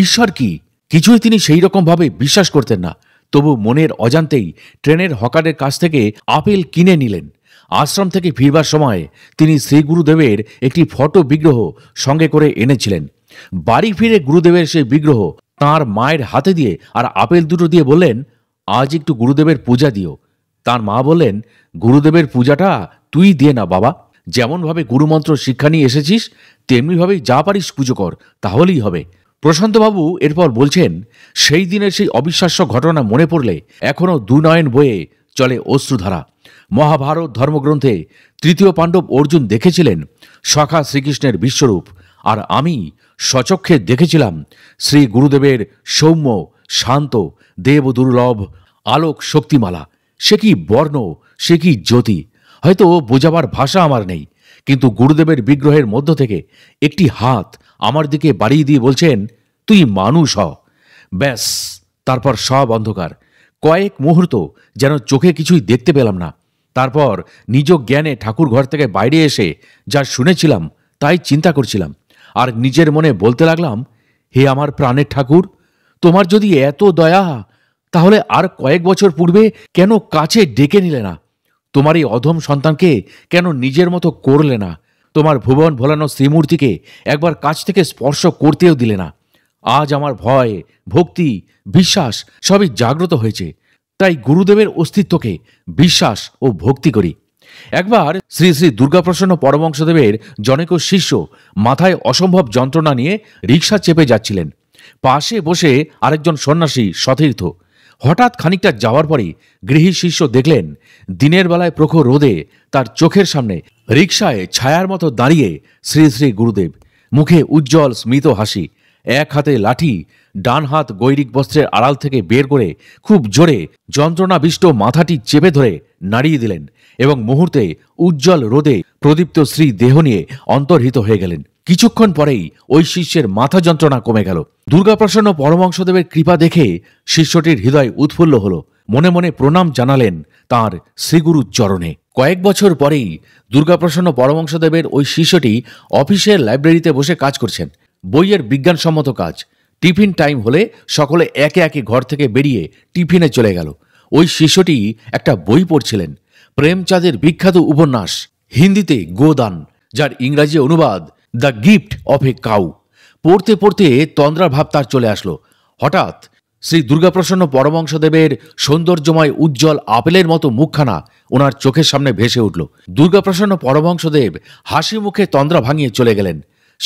ঈশ্বর কি কিছুই তিনি সেই রকমভাবে বিশ্বাস করতেন না তবু মনের অজান্তেই ট্রেনের হকারের কাছ থেকে আপেল কিনে নিলেন আশ্রম থেকে ফিরবার সময় তিনি শ্রী গুরুদেবের একটি ফটো বিগ্রহ সঙ্গে করে এনেছিলেন বাড়ি ফিরে গুরুদেবের সেই বিগ্রহ তার মায়ের হাতে দিয়ে আর আপেল দুটো দিয়ে বললেন আজ একটু গুরুদেবের পূজা দিও তার মা বললেন গুরুদেবের পূজাটা তুই দিয়ে না বাবা যেমনভাবে গুরুমন্ত্র শিক্ষা নিয়ে এসেছিস তেমনিভাবেই যা পারিস পুজো কর তাহলেই হবে প্রশান্তবাবু এরপর বলছেন সেই দিনের সেই অবিশ্বাস্য ঘটনা মনে পড়লে এখনও দুনয়ন বয়ে চলে অশ্রুধারা মহাভারত ধর্মগ্রন্থে তৃতীয় পাণ্ডব অর্জুন দেখেছিলেন সখা শ্রীকৃষ্ণের বিশ্বরূপ আর আমি সচক্ষে দেখেছিলাম শ্রী গুরুদেবের সৌম্য শান্ত দেব দুর্লভ আলোক শক্তিমালা সে কি বর্ণ সে কি জ্যোতি হয়তো বোঝাবার ভাষা আমার নেই কিন্তু গুরুদেবের বিগ্রহের মধ্য থেকে একটি হাত আমার দিকে বাড়িয়ে দিয়ে বলছেন তুই মানুষ হ ব্যাস তারপর সব অন্ধকার কয়েক মুহূর্ত যেন চোখে কিছুই দেখতে পেলাম না তারপর নিজ জ্ঞানে ঠাকুর ঘর থেকে বাইরে এসে যা শুনেছিলাম তাই চিন্তা করছিলাম আর নিজের মনে বলতে লাগলাম হে আমার প্রাণের ঠাকুর তোমার যদি এত দয়া তাহলে আর কয়েক বছর পূর্বে কেন কাছে ডেকে নিলে না তোমার এই অধম সন্তানকে কেন নিজের মতো করলে না তোমার ভুবন ভোলানো শ্রীমূর্তিকে একবার কাছ থেকে স্পর্শ করতেও দিলে না আজ আমার ভয় ভক্তি বিশ্বাস সবই জাগ্রত হয়েছে তাই গুরুদেবের অস্তিত্বকে বিশ্বাস ও ভক্তি করি একবার শ্রী শ্রী দুর্গাপ্রসন্ন পরমংশদেবের জনক শিষ্য মাথায় অসম্ভব যন্ত্রণা নিয়ে রিক্সা চেপে যাচ্ছিলেন পাশে বসে আরেকজন সন্ন্যাসী সতীর্থ হঠাৎ খানিকটা যাওয়ার পরই গৃহী শিষ্য দেখলেন দিনের বেলায় প্রখর রোদে তার চোখের সামনে রিক্সায় ছায়ার মতো দাঁড়িয়ে শ্রী শ্রী গুরুদেব মুখে উজ্জ্বল স্মিত হাসি এক হাতে লাঠি ডান হাত গৈরিক বস্ত্রের আড়াল থেকে বের করে খুব জোরে যন্ত্রণাবিষ্ট মাথাটি চেপে ধরে নাড়িয়ে দিলেন এবং মুহূর্তে উজ্জ্বল রোদে প্রদীপ্ত শ্রী দেহ নিয়ে অন্তর্হিত হয়ে গেলেন কিছুক্ষণ পরেই ওই শিষ্যের মাথা যন্ত্রণা কমে গেল দুর্গাপ্রসন্ন পরমংশদেবের কৃপা দেখে শিষ্যটির হৃদয় উৎফুল্ল হল মনে মনে প্রণাম জানালেন তার শ্রীগুরুর চরণে কয়েক বছর পরেই দুর্গাপ্রসন্ন পরমংশদেবের ওই শিষ্যটি অফিসের লাইব্রেরিতে বসে কাজ করছেন বইয়ের বিজ্ঞানসম্মত কাজ টিফিন টাইম হলে সকলে একে একে ঘর থেকে বেরিয়ে টিফিনে চলে গেল ওই শিষ্যটি একটা বই পড়ছিলেন প্রেমচাঁদের বিখ্যাত উপন্যাস হিন্দিতে গোদান যার ইংরাজি অনুবাদ the gift of a cow পড়তে পড়তে তন্দ্রার ভাব তার চলে আসলো হঠাৎ শ্রী দুর্গাপ্রসন্ন পরমংশদেবের সৌন্দর্যময় উজ্জ্বল আপেলের মতো মুখখানা ওনার চোখের সামনে ভেসে উঠল দুর্গাপ্রসন্ন পরমংশদেব হাসি মুখে তন্দ্রা ভাঙিয়ে চলে গেলেন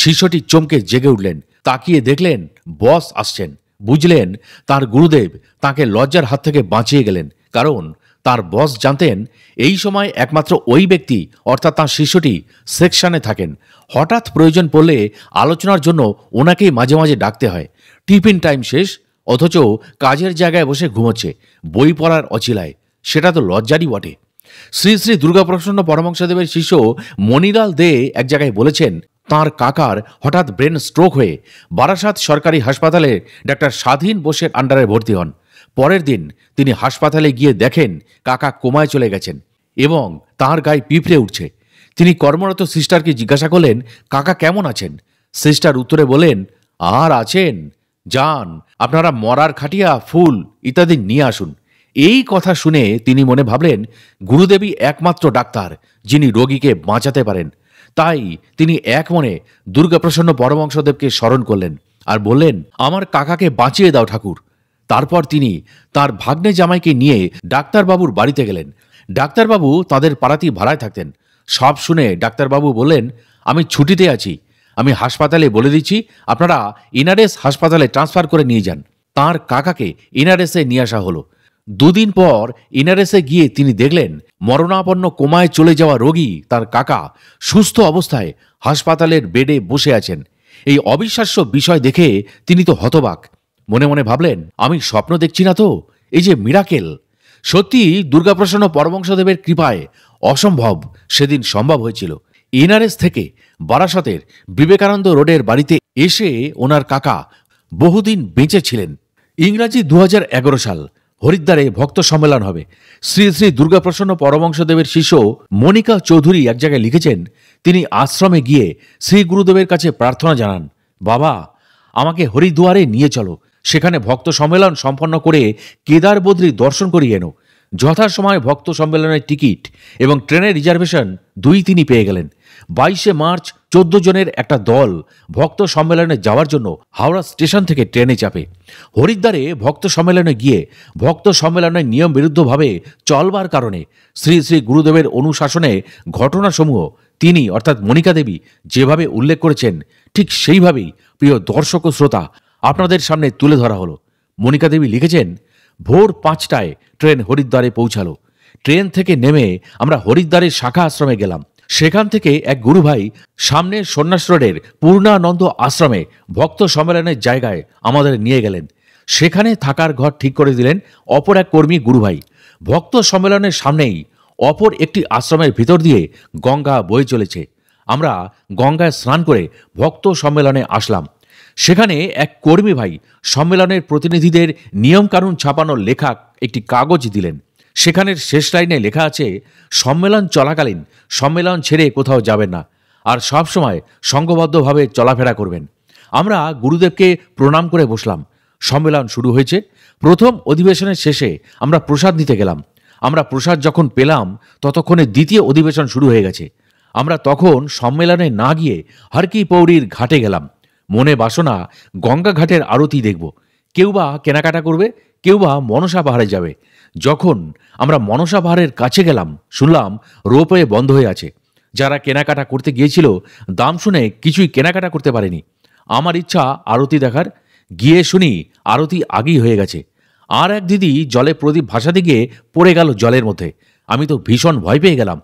শিষ্যটি চমকে জেগে উঠলেন তাকিয়ে দেখলেন বস আসছেন বুঝলেন তার গুরুদেব তাকে লজ্জার হাত থেকে বাঁচিয়ে গেলেন কারণ তার বস জানতেন এই সময় একমাত্র ওই ব্যক্তি অর্থাৎ তাঁর শিষ্যটি সেকশানে থাকেন হঠাৎ প্রয়োজন পড়লে আলোচনার জন্য ওনাকেই মাঝে মাঝে ডাকতে হয় টিফিন টাইম শেষ অথচ কাজের জায়গায় বসে ঘুমোচ্ছে বই পড়ার অচিলায় সেটা তো লজ্জারই বটে শ্রী শ্রী দুর্গাপ্রসন্ন পরমংসদেবের শিষ্য মণিলাল দে এক জায়গায় বলেছেন তার কাকার হঠাৎ ব্রেন স্ট্রোক হয়ে বারাসাত সরকারি হাসপাতালে ডাক্তার স্বাধীন বোসের আন্ডারে ভর্তি হন পরের দিন তিনি হাসপাতালে গিয়ে দেখেন কাকা কোমায় চলে গেছেন এবং তাঁর গায়ে পিঁপড়ে উঠছে তিনি কর্মরত সিস্টারকে জিজ্ঞাসা করলেন কাকা কেমন আছেন সিস্টার উত্তরে বলেন আর আছেন যান আপনারা মরার খাটিয়া ফুল ইত্যাদি নিয়ে আসুন এই কথা শুনে তিনি মনে ভাবলেন গুরুদেবী একমাত্র ডাক্তার যিনি রোগীকে বাঁচাতে পারেন তাই তিনি এক মনে দুর্গাপ্রসন্ন পরমংশদেবকে স্মরণ করলেন আর বললেন আমার কাকাকে বাঁচিয়ে দাও ঠাকুর তারপর তিনি তার ভাগ্নে জামাইকে নিয়ে ডাক্তারবাবুর বাড়িতে গেলেন ডাক্তারবাবু তাদের পাড়াতেই ভাড়ায় থাকতেন সব শুনে ডাক্তারবাবু বললেন আমি ছুটিতে আছি আমি হাসপাতালে বলে দিচ্ছি আপনারা ইনারেস হাসপাতালে ট্রান্সফার করে নিয়ে যান তার কাকাকে ইনারেসে নিয়ে আসা হলো দুদিন পর ইনারেসে গিয়ে তিনি দেখলেন মরণাপন্ন কোমায় চলে যাওয়া রোগী তার কাকা সুস্থ অবস্থায় হাসপাতালের বেডে বসে আছেন এই অবিশ্বাস্য বিষয় দেখে তিনি তো হতবাক মনে মনে ভাবলেন আমি স্বপ্ন দেখছি না তো এই যে মিরাকেল সত্যি দুর্গাপ্রসন্ন পরমংশদেবের কৃপায় অসম্ভব সেদিন সম্ভব হয়েছিল এনআরএস থেকে বারাসতের বিবেকানন্দ রোডের বাড়িতে এসে ওনার কাকা বহুদিন বেঁচে ছিলেন ইংরাজি দু সাল হরিদ্বারে ভক্ত সম্মেলন হবে শ্রী শ্রী দুর্গাপ্রসন্ন পরমংশদেবের শিষ্য মনিকা চৌধুরী এক জায়গায় লিখেছেন তিনি আশ্রমে গিয়ে শ্রী গুরুদেবের কাছে প্রার্থনা জানান বাবা আমাকে হরিদ্বারে নিয়ে চলো সেখানে ভক্ত সম্মেলন সম্পন্ন করে কেদার বদ্রী দর্শন করিয়ে এনো যথাসময়ে ভক্ত সম্মেলনের টিকিট এবং ট্রেনের রিজার্ভেশন দুই তিনি পেয়ে গেলেন বাইশে মার্চ চোদ্দ জনের একটা দল ভক্ত সম্মেলনে যাওয়ার জন্য হাওড়া স্টেশন থেকে ট্রেনে চাপে হরিদ্বারে ভক্ত সম্মেলনে গিয়ে ভক্ত সম্মেলনের নিয়ম বিরুদ্ধভাবে চলবার কারণে শ্রী শ্রী গুরুদেবের অনুশাসনে ঘটনাসমূহ তিনি অর্থাৎ মনিকা দেবী যেভাবে উল্লেখ করেছেন ঠিক সেইভাবেই প্রিয় দর্শক ও শ্রোতা আপনাদের সামনে তুলে ধরা হলো মনিকা দেবী লিখেছেন ভোর পাঁচটায় ট্রেন হরিদ্বারে পৌঁছালো ট্রেন থেকে নেমে আমরা হরিদ্বারের শাখা আশ্রমে গেলাম সেখান থেকে এক গুরুভাই সামনে সন্ন্যাস রোডের পূর্ণানন্দ আশ্রমে ভক্ত সম্মেলনের জায়গায় আমাদের নিয়ে গেলেন সেখানে থাকার ঘর ঠিক করে দিলেন অপর এক কর্মী গুরুভাই ভক্ত সম্মেলনের সামনেই অপর একটি আশ্রমের ভিতর দিয়ে গঙ্গা বয়ে চলেছে আমরা গঙ্গায় স্নান করে ভক্ত সম্মেলনে আসলাম সেখানে এক কর্মী ভাই সম্মেলনের প্রতিনিধিদের নিয়মকানুন ছাপানোর লেখা একটি কাগজ দিলেন সেখানের শেষ লাইনে লেখা আছে সম্মেলন চলাকালীন সম্মেলন ছেড়ে কোথাও যাবেন না আর সবসময় সংঘবদ্ধভাবে চলাফেরা করবেন আমরা গুরুদেবকে প্রণাম করে বসলাম সম্মেলন শুরু হয়েছে প্রথম অধিবেশনের শেষে আমরা প্রসাদ নিতে গেলাম আমরা প্রসাদ যখন পেলাম ততক্ষণে দ্বিতীয় অধিবেশন শুরু হয়ে গেছে আমরা তখন সম্মেলনে না গিয়ে হরকি পৌরীর ঘাটে গেলাম মনে বাসনা গঙ্গা ঘাটের আরতি দেখব কেউ বা কেনাকাটা করবে কেউ বা মনসা পাহাড়ে যাবে যখন আমরা মনসা পাহাড়ের কাছে গেলাম শুনলাম রোপওয়ে বন্ধ হয়ে আছে যারা কেনাকাটা করতে গিয়েছিল দাম শুনে কিছুই কেনাকাটা করতে পারেনি আমার ইচ্ছা আরতি দেখার গিয়ে শুনি আরতি আগেই হয়ে গেছে আর এক দিদি জলে প্রদীপ ভাসাতে গিয়ে পড়ে গেল জলের মধ্যে আমি তো ভীষণ ভয় পেয়ে গেলাম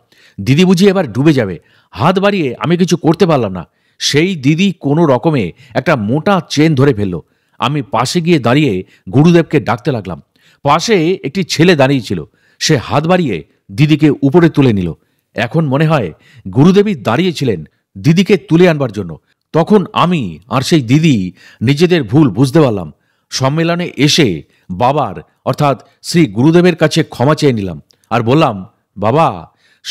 দিদি বুঝি এবার ডুবে যাবে হাত বাড়িয়ে আমি কিছু করতে পারলাম না সেই দিদি কোনো রকমে একটা মোটা চেন ধরে ফেলল আমি পাশে গিয়ে দাঁড়িয়ে গুরুদেবকে ডাকতে লাগলাম পাশে একটি ছেলে দাঁড়িয়েছিল সে হাত বাড়িয়ে দিদিকে উপরে তুলে নিল এখন মনে হয় গুরুদেবী দাঁড়িয়েছিলেন দিদিকে তুলে আনবার জন্য তখন আমি আর সেই দিদি নিজেদের ভুল বুঝতে পারলাম সম্মেলনে এসে বাবার অর্থাৎ শ্রী গুরুদেবের কাছে ক্ষমা চেয়ে নিলাম আর বললাম বাবা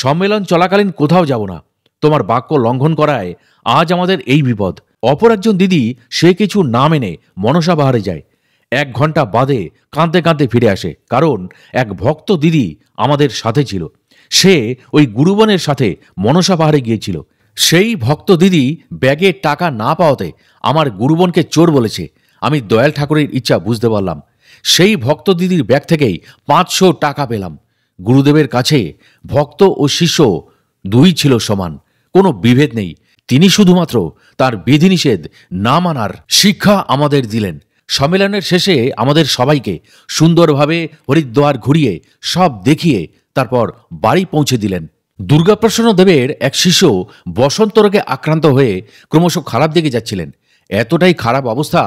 সম্মেলন চলাকালীন কোথাও যাব না তোমার বাক্য লঙ্ঘন করায় আজ আমাদের এই বিপদ অপর একজন দিদি সে কিছু না মেনে মনসা বাহারে যায় এক ঘন্টা বাদে কাঁদতে কাঁদতে ফিরে আসে কারণ এক ভক্ত দিদি আমাদের সাথে ছিল সে ওই গুরুবনের সাথে মনসা পাহাড়ে গিয়েছিল সেই ভক্ত দিদি ব্যাগে টাকা না পাওয়াতে আমার গুরুবনকে চোর বলেছে আমি দয়াল ঠাকুরের ইচ্ছা বুঝতে পারলাম সেই ভক্ত দিদির ব্যাগ থেকেই পাঁচশো টাকা পেলাম গুরুদেবের কাছে ভক্ত ও শিষ্য দুই ছিল সমান কোনো বিভেদ নেই তিনি শুধুমাত্র তার বিধিনিষেধ না মানার শিক্ষা আমাদের দিলেন সম্মেলনের শেষে আমাদের সবাইকে সুন্দরভাবে হরিদ্বার ঘুরিয়ে সব দেখিয়ে তারপর বাড়ি পৌঁছে দিলেন দুর্গাপ্রসন্ন দেবের এক শিশু বসন্ত রোগে আক্রান্ত হয়ে ক্রমশ খারাপ দিকে যাচ্ছিলেন এতটাই খারাপ অবস্থা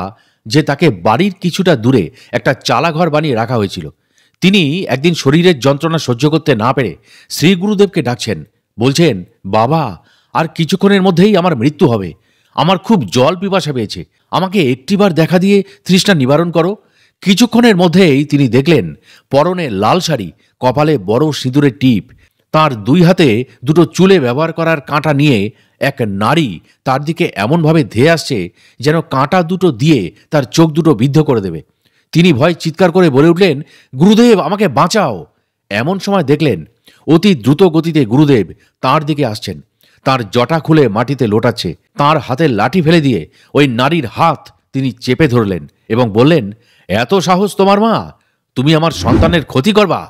যে তাকে বাড়ির কিছুটা দূরে একটা চালাঘর বানিয়ে রাখা হয়েছিল তিনি একদিন শরীরের যন্ত্রণা সহ্য করতে না পেরে শ্রীগুরুদেবকে ডাকছেন বলছেন বাবা আর কিছুক্ষণের মধ্যেই আমার মৃত্যু হবে আমার খুব জল পিপাসা পেয়েছে আমাকে একটিবার দেখা দিয়ে তৃষ্ণা নিবারণ করো কিছুক্ষণের মধ্যেই তিনি দেখলেন পরনে লাল শাড়ি কপালে বড় সিঁদুরের টিপ তার দুই হাতে দুটো চুলে ব্যবহার করার কাঁটা নিয়ে এক নারী তার দিকে এমনভাবে ধেয়ে আসছে যেন কাঁটা দুটো দিয়ে তার চোখ দুটো বিদ্ধ করে দেবে তিনি ভয় চিৎকার করে বলে উঠলেন গুরুদেব আমাকে বাঁচাও এমন সময় দেখলেন অতি দ্রুত গতিতে গুরুদেব তার দিকে আসছেন তার জটা খুলে মাটিতে লোটাচ্ছে তার হাতে লাঠি ফেলে দিয়ে ওই নারীর হাত তিনি চেপে ধরলেন এবং বললেন এত সাহস তোমার মা তুমি আমার সন্তানের ক্ষতি করবা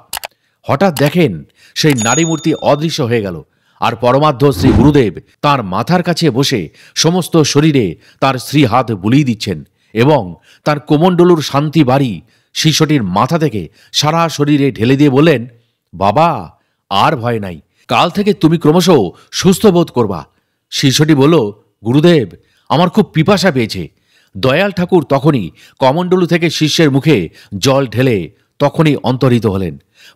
হঠাৎ দেখেন সেই নারী মূর্তি অদৃশ্য হয়ে গেল আর পরমাধ্য শ্রী গুরুদেব তার মাথার কাছে বসে সমস্ত শরীরে তার শ্রী হাত বুলিয়ে দিচ্ছেন এবং তার কোমণ্ডলুর শান্তি বাড়ি শিশুটির মাথা থেকে সারা শরীরে ঢেলে দিয়ে বললেন বাবা আর ভয় নাই কাল থেকে তুমি ক্রমশ সুস্থ বোধ করবা শিষ্যটি বলল গুরুদেব আমার খুব পিপাসা পেয়েছে দয়াল ঠাকুর তখনই কমণ্ডলু থেকে শিষ্যের মুখে জল ঢেলে তখনই অন্তরিত হলেন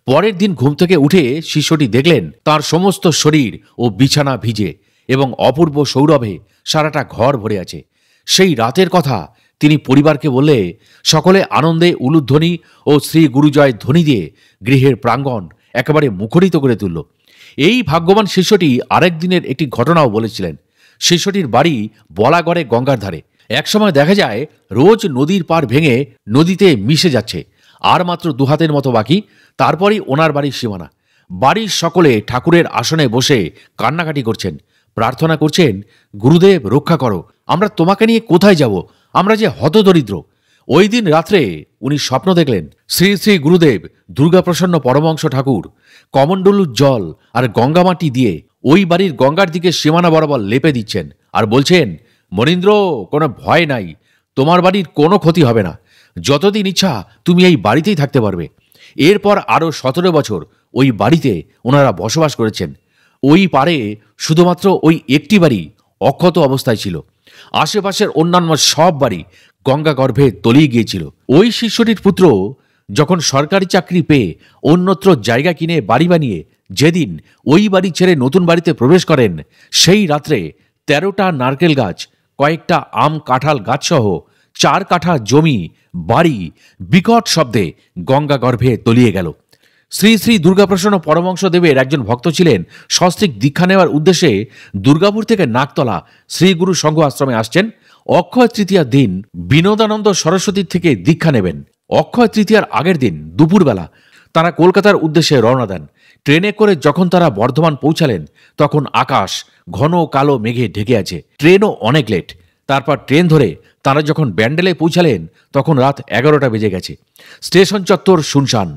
পরের দিন ঘুম থেকে উঠে শিষ্যটি দেখলেন তার সমস্ত শরীর ও বিছানা ভিজে এবং অপূর্ব সৌরভে সারাটা ঘর ভরে আছে সেই রাতের কথা তিনি পরিবারকে বললে সকলে আনন্দে উলুধ্বনি ও শ্রী গুরুজয় ধ্বনি দিয়ে গৃহের প্রাঙ্গণ একেবারে মুখরিত করে তুলল এই ভাগ্যবান শিষ্যটি আরেক দিনের একটি ঘটনাও বলেছিলেন শিষ্যটির বাড়ি বলাগড়ে গঙ্গার ধারে একসময় দেখা যায় রোজ নদীর পার ভেঙে নদীতে মিশে যাচ্ছে আর মাত্র দুহাতের মতো বাকি তারপরই ওনার বাড়ির সীমানা বাড়ির সকলে ঠাকুরের আসনে বসে কান্নাকাটি করছেন প্রার্থনা করছেন গুরুদেব রক্ষা করো আমরা তোমাকে নিয়ে কোথায় যাব আমরা যে হতদরিদ্র ওই দিন রাত্রে উনি স্বপ্ন দেখলেন শ্রী শ্রী গুরুদেব দুর্গাপ্রসন্ন পরমংশ ঠাকুর কমণ্ডলুর জল আর গঙ্গামাটি দিয়ে ওই বাড়ির গঙ্গার দিকে সীমানা বরাবর লেপে দিচ্ছেন আর বলছেন মনীন্দ্র কোনো ভয় নাই তোমার বাড়ির কোনো ক্ষতি হবে না যতদিন ইচ্ছা তুমি এই বাড়িতেই থাকতে পারবে এরপর আরও সতেরো বছর ওই বাড়িতে ওনারা বসবাস করেছেন ওই পারে শুধুমাত্র ওই একটি বাড়ি অক্ষত অবস্থায় ছিল আশেপাশের অন্যান্য সব বাড়ি গঙ্গা গর্ভে তলিয়ে গিয়েছিল ওই শিষ্যটির পুত্র যখন সরকারি চাকরি পেয়ে অন্যত্র জায়গা কিনে বাড়ি বানিয়ে যেদিন ওই বাড়ি ছেড়ে নতুন বাড়িতে প্রবেশ করেন সেই রাত্রে তেরোটা নারকেল গাছ কয়েকটা আম কাঁঠাল গাছসহ চার কাঠা জমি বাড়ি বিকট শব্দে গঙ্গা গর্ভে তলিয়ে গেল শ্রী শ্রী দুর্গাপ্রসন্ন দেবের একজন ভক্ত ছিলেন সস্ত্রিক দীক্ষা নেওয়ার উদ্দেশ্যে দুর্গাপুর থেকে নাকতলা শ্রীগুরু সংঘ আশ্রমে আসছেন অক্ষয় তৃতীয়ার দিন বিনোদানন্দ সরস্বতীর থেকে দীক্ষা নেবেন অক্ষয় তৃতীয়ার আগের দিন দুপুরবেলা তারা কলকাতার উদ্দেশ্যে রওনা দেন ট্রেনে করে যখন তারা বর্ধমান পৌঁছালেন তখন আকাশ ঘন কালো মেঘে ঢেকে আছে ট্রেনও অনেক লেট তারপর ট্রেন ধরে তারা যখন ব্যান্ডেলে পৌঁছালেন তখন রাত এগারোটা বেজে গেছে স্টেশন চত্বর শুনশান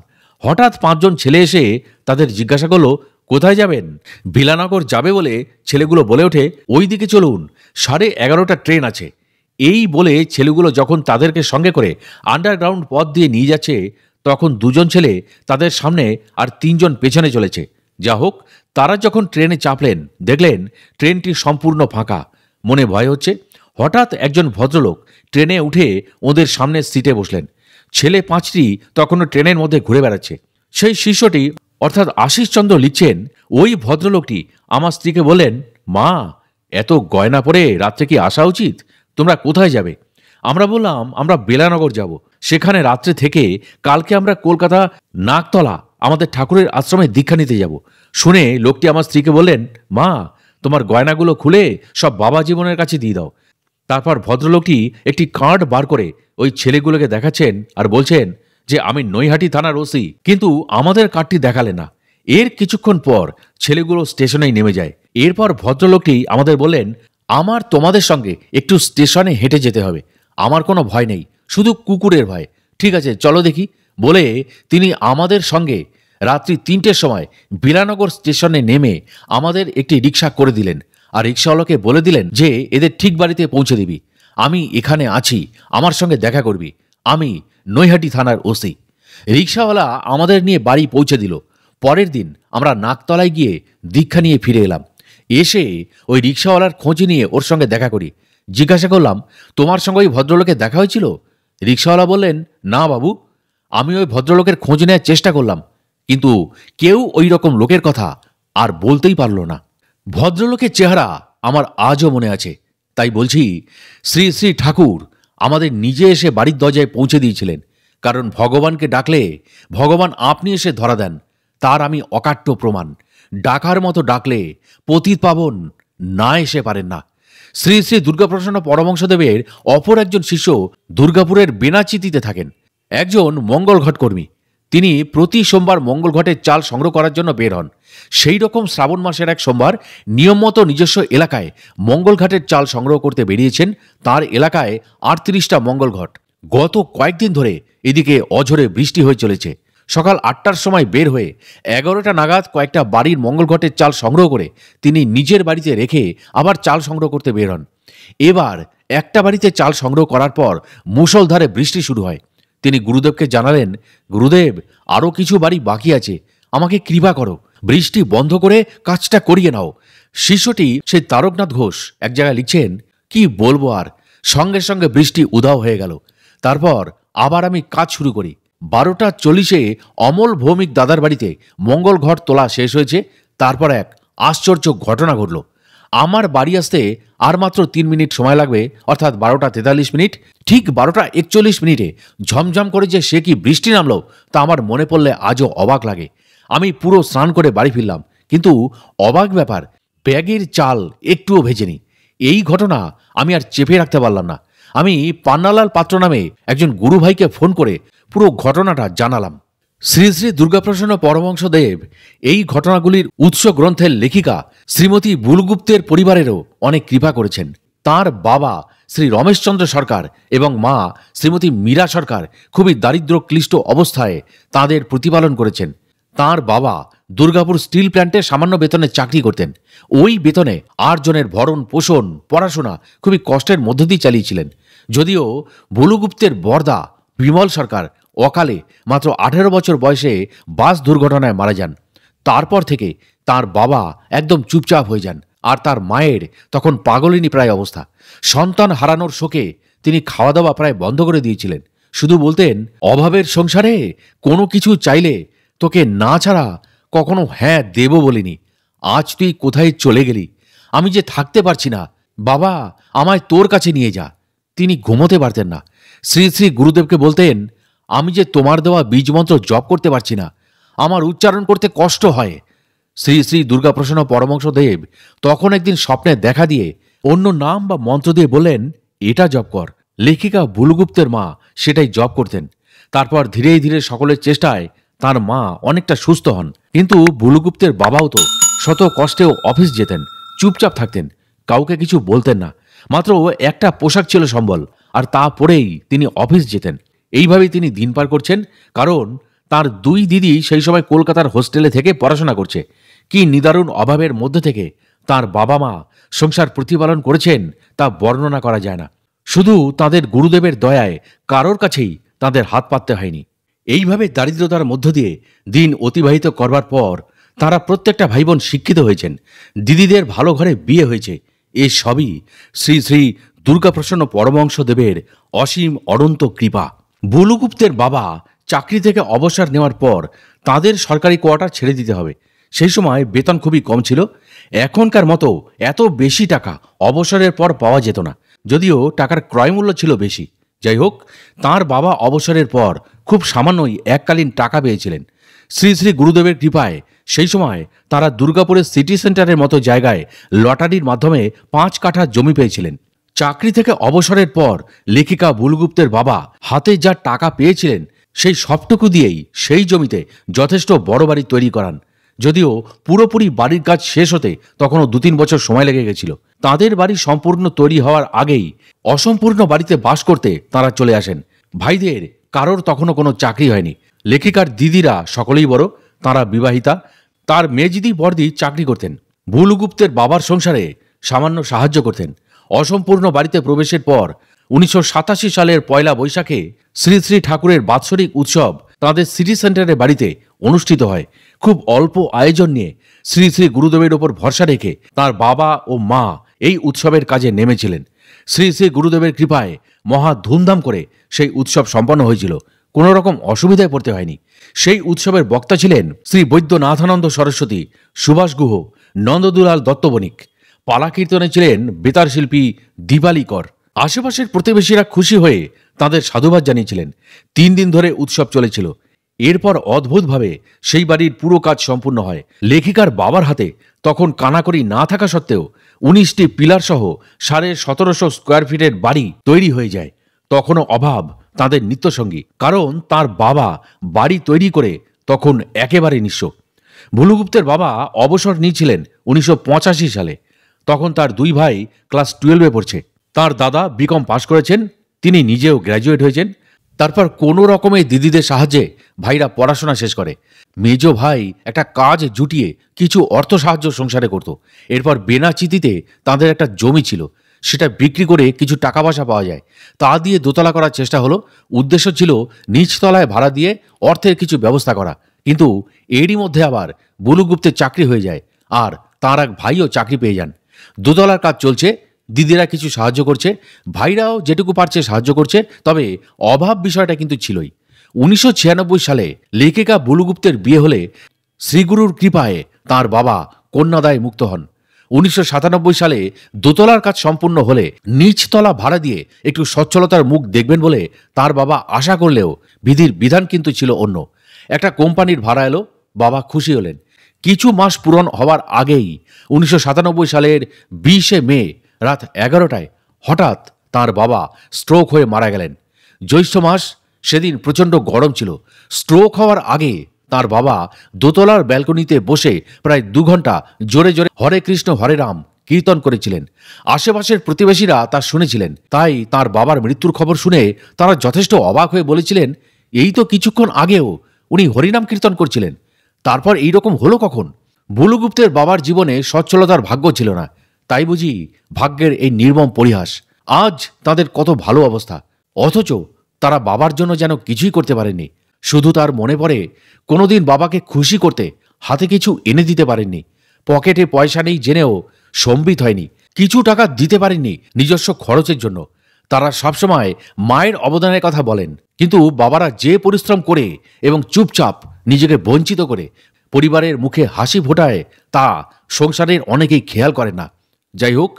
হঠাৎ পাঁচজন ছেলে এসে তাদের জিজ্ঞাসা করলো কোথায় যাবেন ভিলানগর যাবে বলে ছেলেগুলো বলে ওঠে ওই দিকে চলুন সাড়ে এগারোটা ট্রেন আছে এই বলে ছেলেগুলো যখন তাদেরকে সঙ্গে করে আন্ডারগ্রাউন্ড পথ দিয়ে নিয়ে যাচ্ছে তখন দুজন ছেলে তাদের সামনে আর তিনজন পেছনে চলেছে যা হোক তারা যখন ট্রেনে চাপলেন দেখলেন ট্রেনটি সম্পূর্ণ ফাঁকা মনে ভয় হচ্ছে হঠাৎ একজন ভদ্রলোক ট্রেনে উঠে ওদের সামনে সিটে বসলেন ছেলে পাঁচটি তখনও ট্রেনের মধ্যে ঘুরে বেড়াচ্ছে সেই শিষ্যটি অর্থাৎ আশিসচন্দ্র লিখছেন ওই ভদ্রলোকটি আমার স্ত্রীকে বললেন মা এত গয়না পরে রাত্রে কি আসা উচিত তোমরা কোথায় যাবে আমরা বললাম আমরা বেলানগর যাব সেখানে রাত্রে থেকে কালকে আমরা কলকাতা নাকতলা আমাদের ঠাকুরের আশ্রমে দীক্ষা নিতে যাব শুনে লোকটি আমার স্ত্রীকে বললেন মা তোমার গয়নাগুলো খুলে সব বাবা জীবনের কাছে দিয়ে দাও তারপর ভদ্রলোকটি একটি কার্ড বার করে ওই ছেলেগুলোকে দেখাচ্ছেন আর বলছেন যে আমি নৈহাটি থানার ওসি কিন্তু আমাদের কার্ডটি দেখালে না এর কিছুক্ষণ পর ছেলেগুলো স্টেশনেই নেমে যায় এরপর ভদ্রলোকটি আমাদের বললেন আমার তোমাদের সঙ্গে একটু স্টেশনে হেঁটে যেতে হবে আমার কোনো ভয় নেই শুধু কুকুরের ভয় ঠিক আছে চলো দেখি বলে তিনি আমাদের সঙ্গে রাত্রি তিনটের সময় বিরানগর স্টেশনে নেমে আমাদের একটি রিক্সা করে দিলেন আর রিক্সাওয়ালাকে বলে দিলেন যে এদের ঠিক বাড়িতে পৌঁছে দিবি আমি এখানে আছি আমার সঙ্গে দেখা করবি আমি নৈহাটি থানার ওসি রিক্সাওয়ালা আমাদের নিয়ে বাড়ি পৌঁছে দিল পরের দিন আমরা নাকতলায় গিয়ে দীক্ষা নিয়ে ফিরে এলাম এসে ওই রিক্সাওয়ালার খোঁজ নিয়ে ওর সঙ্গে দেখা করি জিজ্ঞাসা করলাম তোমার সঙ্গে ওই ভদ্রলোকের দেখা হয়েছিল রিক্সাওয়ালা বললেন না বাবু আমি ওই ভদ্রলোকের খোঁজ নেওয়ার চেষ্টা করলাম কিন্তু কেউ ওই রকম লোকের কথা আর বলতেই পারল না ভদ্রলোকের চেহারা আমার আজও মনে আছে তাই বলছি শ্রী শ্রী ঠাকুর আমাদের নিজে এসে বাড়ির দরজায় পৌঁছে দিয়েছিলেন কারণ ভগবানকে ডাকলে ভগবান আপনি এসে ধরা দেন তার আমি অকাট্য প্রমাণ ডাকার মতো ডাকলে পতিত পাবন না এসে পারেন না শ্রী শ্রী দুর্গাপ্রসন্ন পরমংশদেবের অপর একজন শিষ্য দুর্গাপুরের বেনাচিতিতে থাকেন একজন মঙ্গলঘট কর্মী তিনি প্রতি সোমবার ঘটের চাল সংগ্রহ করার জন্য বের হন সেই রকম শ্রাবণ মাসের এক সোমবার নিয়মমত নিজস্ব এলাকায় মঙ্গলঘাটের চাল সংগ্রহ করতে বেরিয়েছেন তার এলাকায় আটত্রিশটা মঙ্গলঘট গত কয়েকদিন ধরে এদিকে অঝরে বৃষ্টি হয়ে চলেছে সকাল আটটার সময় বের হয়ে এগারোটা নাগাদ কয়েকটা বাড়ির মঙ্গলঘটের চাল সংগ্রহ করে তিনি নিজের বাড়িতে রেখে আবার চাল সংগ্রহ করতে বের হন এবার একটা বাড়িতে চাল সংগ্রহ করার পর মুসলধারে বৃষ্টি শুরু হয় তিনি গুরুদেবকে জানালেন গুরুদেব আরও কিছু বাড়ি বাকি আছে আমাকে কৃপা করো বৃষ্টি বন্ধ করে কাজটা করিয়ে নাও শিষ্যটি সেই তারকনাথ ঘোষ এক জায়গায় লিখছেন কি বলবো আর সঙ্গে সঙ্গে বৃষ্টি উদাও হয়ে গেল তারপর আবার আমি কাজ শুরু করি বারোটা চল্লিশে অমল ভৌমিক দাদার বাড়িতে মঙ্গল ঘর তোলা শেষ হয়েছে তারপর এক আশ্চর্য ঘটনা ঘটল আমার বাড়ি আসতে আর মাত্র তিন মিনিট সময় লাগবে অর্থাৎ বারোটা তেতাল্লিশ মিনিট ঠিক বারোটা একচল্লিশ মিনিটে ঝমঝম করে যে সে কি বৃষ্টি নামলো তা আমার মনে পড়লে আজও অবাক লাগে আমি পুরো স্নান করে বাড়ি ফিরলাম কিন্তু অবাক ব্যাপার ব্যাগের চাল একটুও ভেজেনি এই ঘটনা আমি আর চেপে রাখতে পারলাম না আমি পান্নালাল পাত্র নামে একজন গুরু ভাইকে ফোন করে পুরো ঘটনাটা জানালাম শ্রী শ্রী দুর্গাপ্রসন্ন দেব এই ঘটনাগুলির উৎস গ্রন্থের লেখিকা শ্রীমতী বুলগুপ্তের পরিবারেরও অনেক কৃপা করেছেন তার বাবা শ্রী রমেশচন্দ্র সরকার এবং মা শ্রীমতী মীরা সরকার খুবই দারিদ্র ক্লিষ্ট অবস্থায় তাদের প্রতিপালন করেছেন তার বাবা দুর্গাপুর স্টিল প্ল্যান্টে সামান্য বেতনে চাকরি করতেন ওই বেতনে আটজনের ভরণ পোষণ পড়াশোনা খুবই কষ্টের মধ্য দিয়ে চালিয়েছিলেন যদিও ভুলুগুপ্তের বর্দা বিমল সরকার অকালে মাত্র আঠেরো বছর বয়সে বাস দুর্ঘটনায় মারা যান তারপর থেকে তার বাবা একদম চুপচাপ হয়ে যান আর তার মায়ের তখন পাগলিনী প্রায় অবস্থা সন্তান হারানোর শোকে তিনি খাওয়া দাওয়া প্রায় বন্ধ করে দিয়েছিলেন শুধু বলতেন অভাবের সংসারে কোনো কিছু চাইলে তোকে না ছাড়া কখনো হ্যাঁ দেব বলিনি আজ তুই কোথায় চলে গেলি আমি যে থাকতে পারছি না বাবা আমায় তোর কাছে নিয়ে যা তিনি ঘুমোতে পারতেন না শ্রী শ্রী গুরুদেবকে বলতেন আমি যে তোমার দেওয়া বীজমন্ত্র জপ করতে পারছি না আমার উচ্চারণ করতে কষ্ট হয় শ্রী শ্রী দুর্গাপ্রসন্ন পরমংশদেব তখন একদিন স্বপ্নে দেখা দিয়ে অন্য নাম বা মন্ত্র দিয়ে বললেন এটা জপ কর লেখিকা ভুলগুপ্তের মা সেটাই জপ করতেন তারপর ধীরে ধীরে সকলের চেষ্টায় তার মা অনেকটা সুস্থ হন কিন্তু ভুলুগুপ্তের বাবাও তো শত কষ্টেও অফিস যেতেন চুপচাপ থাকতেন কাউকে কিছু বলতেন না মাত্র একটা পোশাক ছিল সম্বল আর তা পরেই তিনি অফিস যেতেন এইভাবেই তিনি দিন পার করছেন কারণ তার দুই দিদি সেই সময় কলকাতার হোস্টেলে থেকে পড়াশোনা করছে কি নিদারুণ অভাবের মধ্যে থেকে তার বাবা মা সংসার প্রতিপালন করেছেন তা বর্ণনা করা যায় না শুধু তাদের গুরুদেবের দয়ায় কারোর কাছেই তাদের হাত পাততে হয়নি এইভাবে দারিদ্রতার মধ্য দিয়ে দিন অতিবাহিত করবার পর তারা প্রত্যেকটা ভাইবোন শিক্ষিত হয়েছেন দিদিদের ভালো ঘরে বিয়ে হয়েছে এ সবই শ্রী শ্রী দুর্গাপ্রসন্ন পরমংশদেবের অসীম অনন্ত কৃপা বুলুগুপ্তের বাবা চাকরি থেকে অবসর নেওয়ার পর তাদের সরকারি কোয়ার্টার ছেড়ে দিতে হবে সেই সময় বেতন খুবই কম ছিল এখনকার মতো এত বেশি টাকা অবসরের পর পাওয়া যেত না যদিও টাকার ক্রয়মূল্য ছিল বেশি যাই হোক তাঁর বাবা অবসরের পর খুব সামান্যই এককালীন টাকা পেয়েছিলেন শ্রী শ্রী গুরুদেবের কৃপায় সেই সময় তারা দুর্গাপুরের সিটি সেন্টারের মতো জায়গায় লটারির মাধ্যমে পাঁচ কাঠা জমি পেয়েছিলেন চাকরি থেকে অবসরের পর লেখিকা বুলগুপ্তের বাবা হাতে যা টাকা পেয়েছিলেন সেই সবটুকু দিয়েই সেই জমিতে যথেষ্ট বড় বাড়ি তৈরি করান যদিও পুরোপুরি বাড়ির কাজ শেষ হতে তখনও দু তিন বছর সময় লেগে গেছিল তাদের বাড়ি সম্পূর্ণ তৈরি হওয়ার আগেই অসম্পূর্ণ বাড়িতে বাস করতে তারা চলে আসেন ভাইদের কারোর তখনও কোনো চাকরি হয়নি লেখিকার দিদিরা সকলেই বড় তারা বিবাহিতা তার মেজিদি বর্দি চাকরি করতেন ভুলগুপ্তের বাবার সংসারে সামান্য সাহায্য করতেন অসম্পূর্ণ বাড়িতে প্রবেশের পর উনিশশো সালের পয়লা বৈশাখে শ্রী শ্রী ঠাকুরের বাৎসরিক উৎসব তাদের সিটি সেন্টারের বাড়িতে অনুষ্ঠিত হয় খুব অল্প আয়োজন নিয়ে শ্রী শ্রী গুরুদেবের ওপর ভরসা রেখে তার বাবা ও মা এই উৎসবের কাজে নেমেছিলেন শ্রী শ্রী গুরুদেবের কৃপায় মহা ধুমধাম করে সেই উৎসব সম্পন্ন হয়েছিল কোনো রকম অসুবিধায় পড়তে হয়নি সেই উৎসবের বক্তা ছিলেন শ্রী বৈদ্যনাথানন্দ সরস্বতী সুভাষ গুহ নন্দদুলাল দত্তবণিক পালা কীর্তনে ছিলেন বেতার শিল্পী দিবালিকর আশেপাশের প্রতিবেশীরা খুশি হয়ে তাদের সাধুবাদ জানিয়েছিলেন তিন দিন ধরে উৎসব চলেছিল এরপর অদ্ভুতভাবে সেই বাড়ির পুরো কাজ সম্পূর্ণ হয় লেখিকার বাবার হাতে তখন কানাকড়ি না থাকা সত্ত্বেও উনিশটি পিলারসহ সাড়ে সতেরোশো স্কোয়ার ফিটের বাড়ি তৈরি হয়ে যায় তখনও অভাব তাদের নিত্যসঙ্গী কারণ তার বাবা বাড়ি তৈরি করে তখন একেবারে নিঃস্ব ভুলুগুপ্তের বাবা অবসর নিয়েছিলেন উনিশশো সালে তখন তার দুই ভাই ক্লাস টুয়েলভে পড়ছে তার দাদা বিকম পাশ করেছেন তিনি নিজেও গ্র্যাজুয়েট হয়েছেন তারপর কোনো রকমে দিদিদের সাহায্যে ভাইরা পড়াশোনা শেষ করে মেজ ভাই একটা কাজ জুটিয়ে কিছু অর্থ সাহায্য সংসারে করত এরপর বেনাচিতিতে তাদের একটা জমি ছিল সেটা বিক্রি করে কিছু টাকা পয়সা পাওয়া যায় তা দিয়ে দোতলা করার চেষ্টা হলো উদ্দেশ্য ছিল নিচতলায় ভাড়া দিয়ে অর্থের কিছু ব্যবস্থা করা কিন্তু এরই মধ্যে আবার বুলুগুপ্তের চাকরি হয়ে যায় আর তাঁর এক ভাইও চাকরি পেয়ে যান দোতলার কাজ চলছে দিদিরা কিছু সাহায্য করছে ভাইরাও যেটুকু পারছে সাহায্য করছে তবে অভাব বিষয়টা কিন্তু ছিলই উনিশশো সালে লেখিকা বুলুগুপ্তের বিয়ে হলে শ্রীগুরুর কৃপায় তার বাবা কন্যাদায় মুক্ত হন উনিশশো সালে দোতলার কাজ সম্পূর্ণ হলে নিচতলা ভাড়া দিয়ে একটু সচ্ছলতার মুখ দেখবেন বলে তার বাবা আশা করলেও বিধির বিধান কিন্তু ছিল অন্য একটা কোম্পানির ভাড়া এলো বাবা খুশি হলেন কিছু মাস পূরণ হওয়ার আগেই উনিশশো সালের বিশে মে রাত এগারোটায় হঠাৎ তার বাবা স্ট্রোক হয়ে মারা গেলেন জ্যৈষ্ঠ মাস সেদিন প্রচণ্ড গরম ছিল স্ট্রোক হওয়ার আগে তার বাবা দোতলার ব্যালকনিতে বসে প্রায় দু ঘন্টা জোরে জোরে হরে কৃষ্ণ হরে রাম কীর্তন করেছিলেন আশেপাশের প্রতিবেশীরা তা শুনেছিলেন তাই তার বাবার মৃত্যুর খবর শুনে তারা যথেষ্ট অবাক হয়ে বলেছিলেন এই তো কিছুক্ষণ আগেও উনি হরিনাম কীর্তন করছিলেন তারপর এই রকম হলো কখন বুলুগুপ্তের বাবার জীবনে সচ্ছলতার ভাগ্য ছিল না তাই বুঝি ভাগ্যের এই নির্মম পরিহাস আজ তাদের কত ভালো অবস্থা অথচ তারা বাবার জন্য যেন কিছুই করতে পারেনি শুধু তার মনে পড়ে কোনোদিন বাবাকে খুশি করতে হাতে কিছু এনে দিতে পারেননি পকেটে পয়সা নেই জেনেও সম্বিত হয়নি কিছু টাকা দিতে পারেননি নিজস্ব খরচের জন্য তারা সবসময় মায়ের অবদানের কথা বলেন কিন্তু বাবারা যে পরিশ্রম করে এবং চুপচাপ নিজেকে বঞ্চিত করে পরিবারের মুখে হাসি ফোটায় তা সংসারের অনেকেই খেয়াল করে না যাই হোক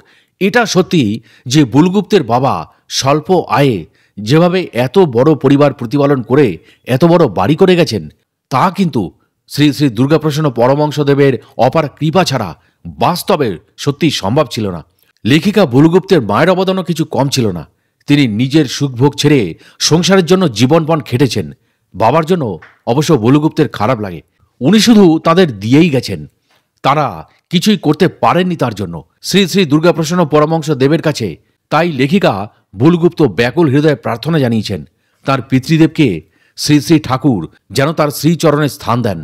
এটা সত্যি যে বুলগুপ্তের বাবা স্বল্প আয়ে যেভাবে এত বড় পরিবার প্রতিপালন করে এত বড় বাড়ি করে গেছেন তা কিন্তু শ্রী শ্রী দুর্গাপ্রসন্ন পরমংশদেবের অপার কৃপা ছাড়া বাস্তবে সত্যি সম্ভব ছিল না লেখিকা বুলগুপ্তের মায়ের অবদানও কিছু কম ছিল না তিনি নিজের সুখভোগ ছেড়ে সংসারের জন্য জীবনপণ খেটেছেন বাবার জন্য অবশ্য বুলগুপ্তের খারাপ লাগে উনি শুধু তাদের দিয়েই গেছেন তারা কিছুই করতে পারেননি তার জন্য শ্রী শ্রী দুর্গাপ্রসন্ন পরমংশ দেবের কাছে তাই লেখিকা ভুলগুপ্ত ব্যাকুল হৃদয়ে প্রার্থনা জানিয়েছেন তার পিতৃদেবকে শ্রী শ্রী ঠাকুর যেন তার শ্রীচরণে স্থান দেন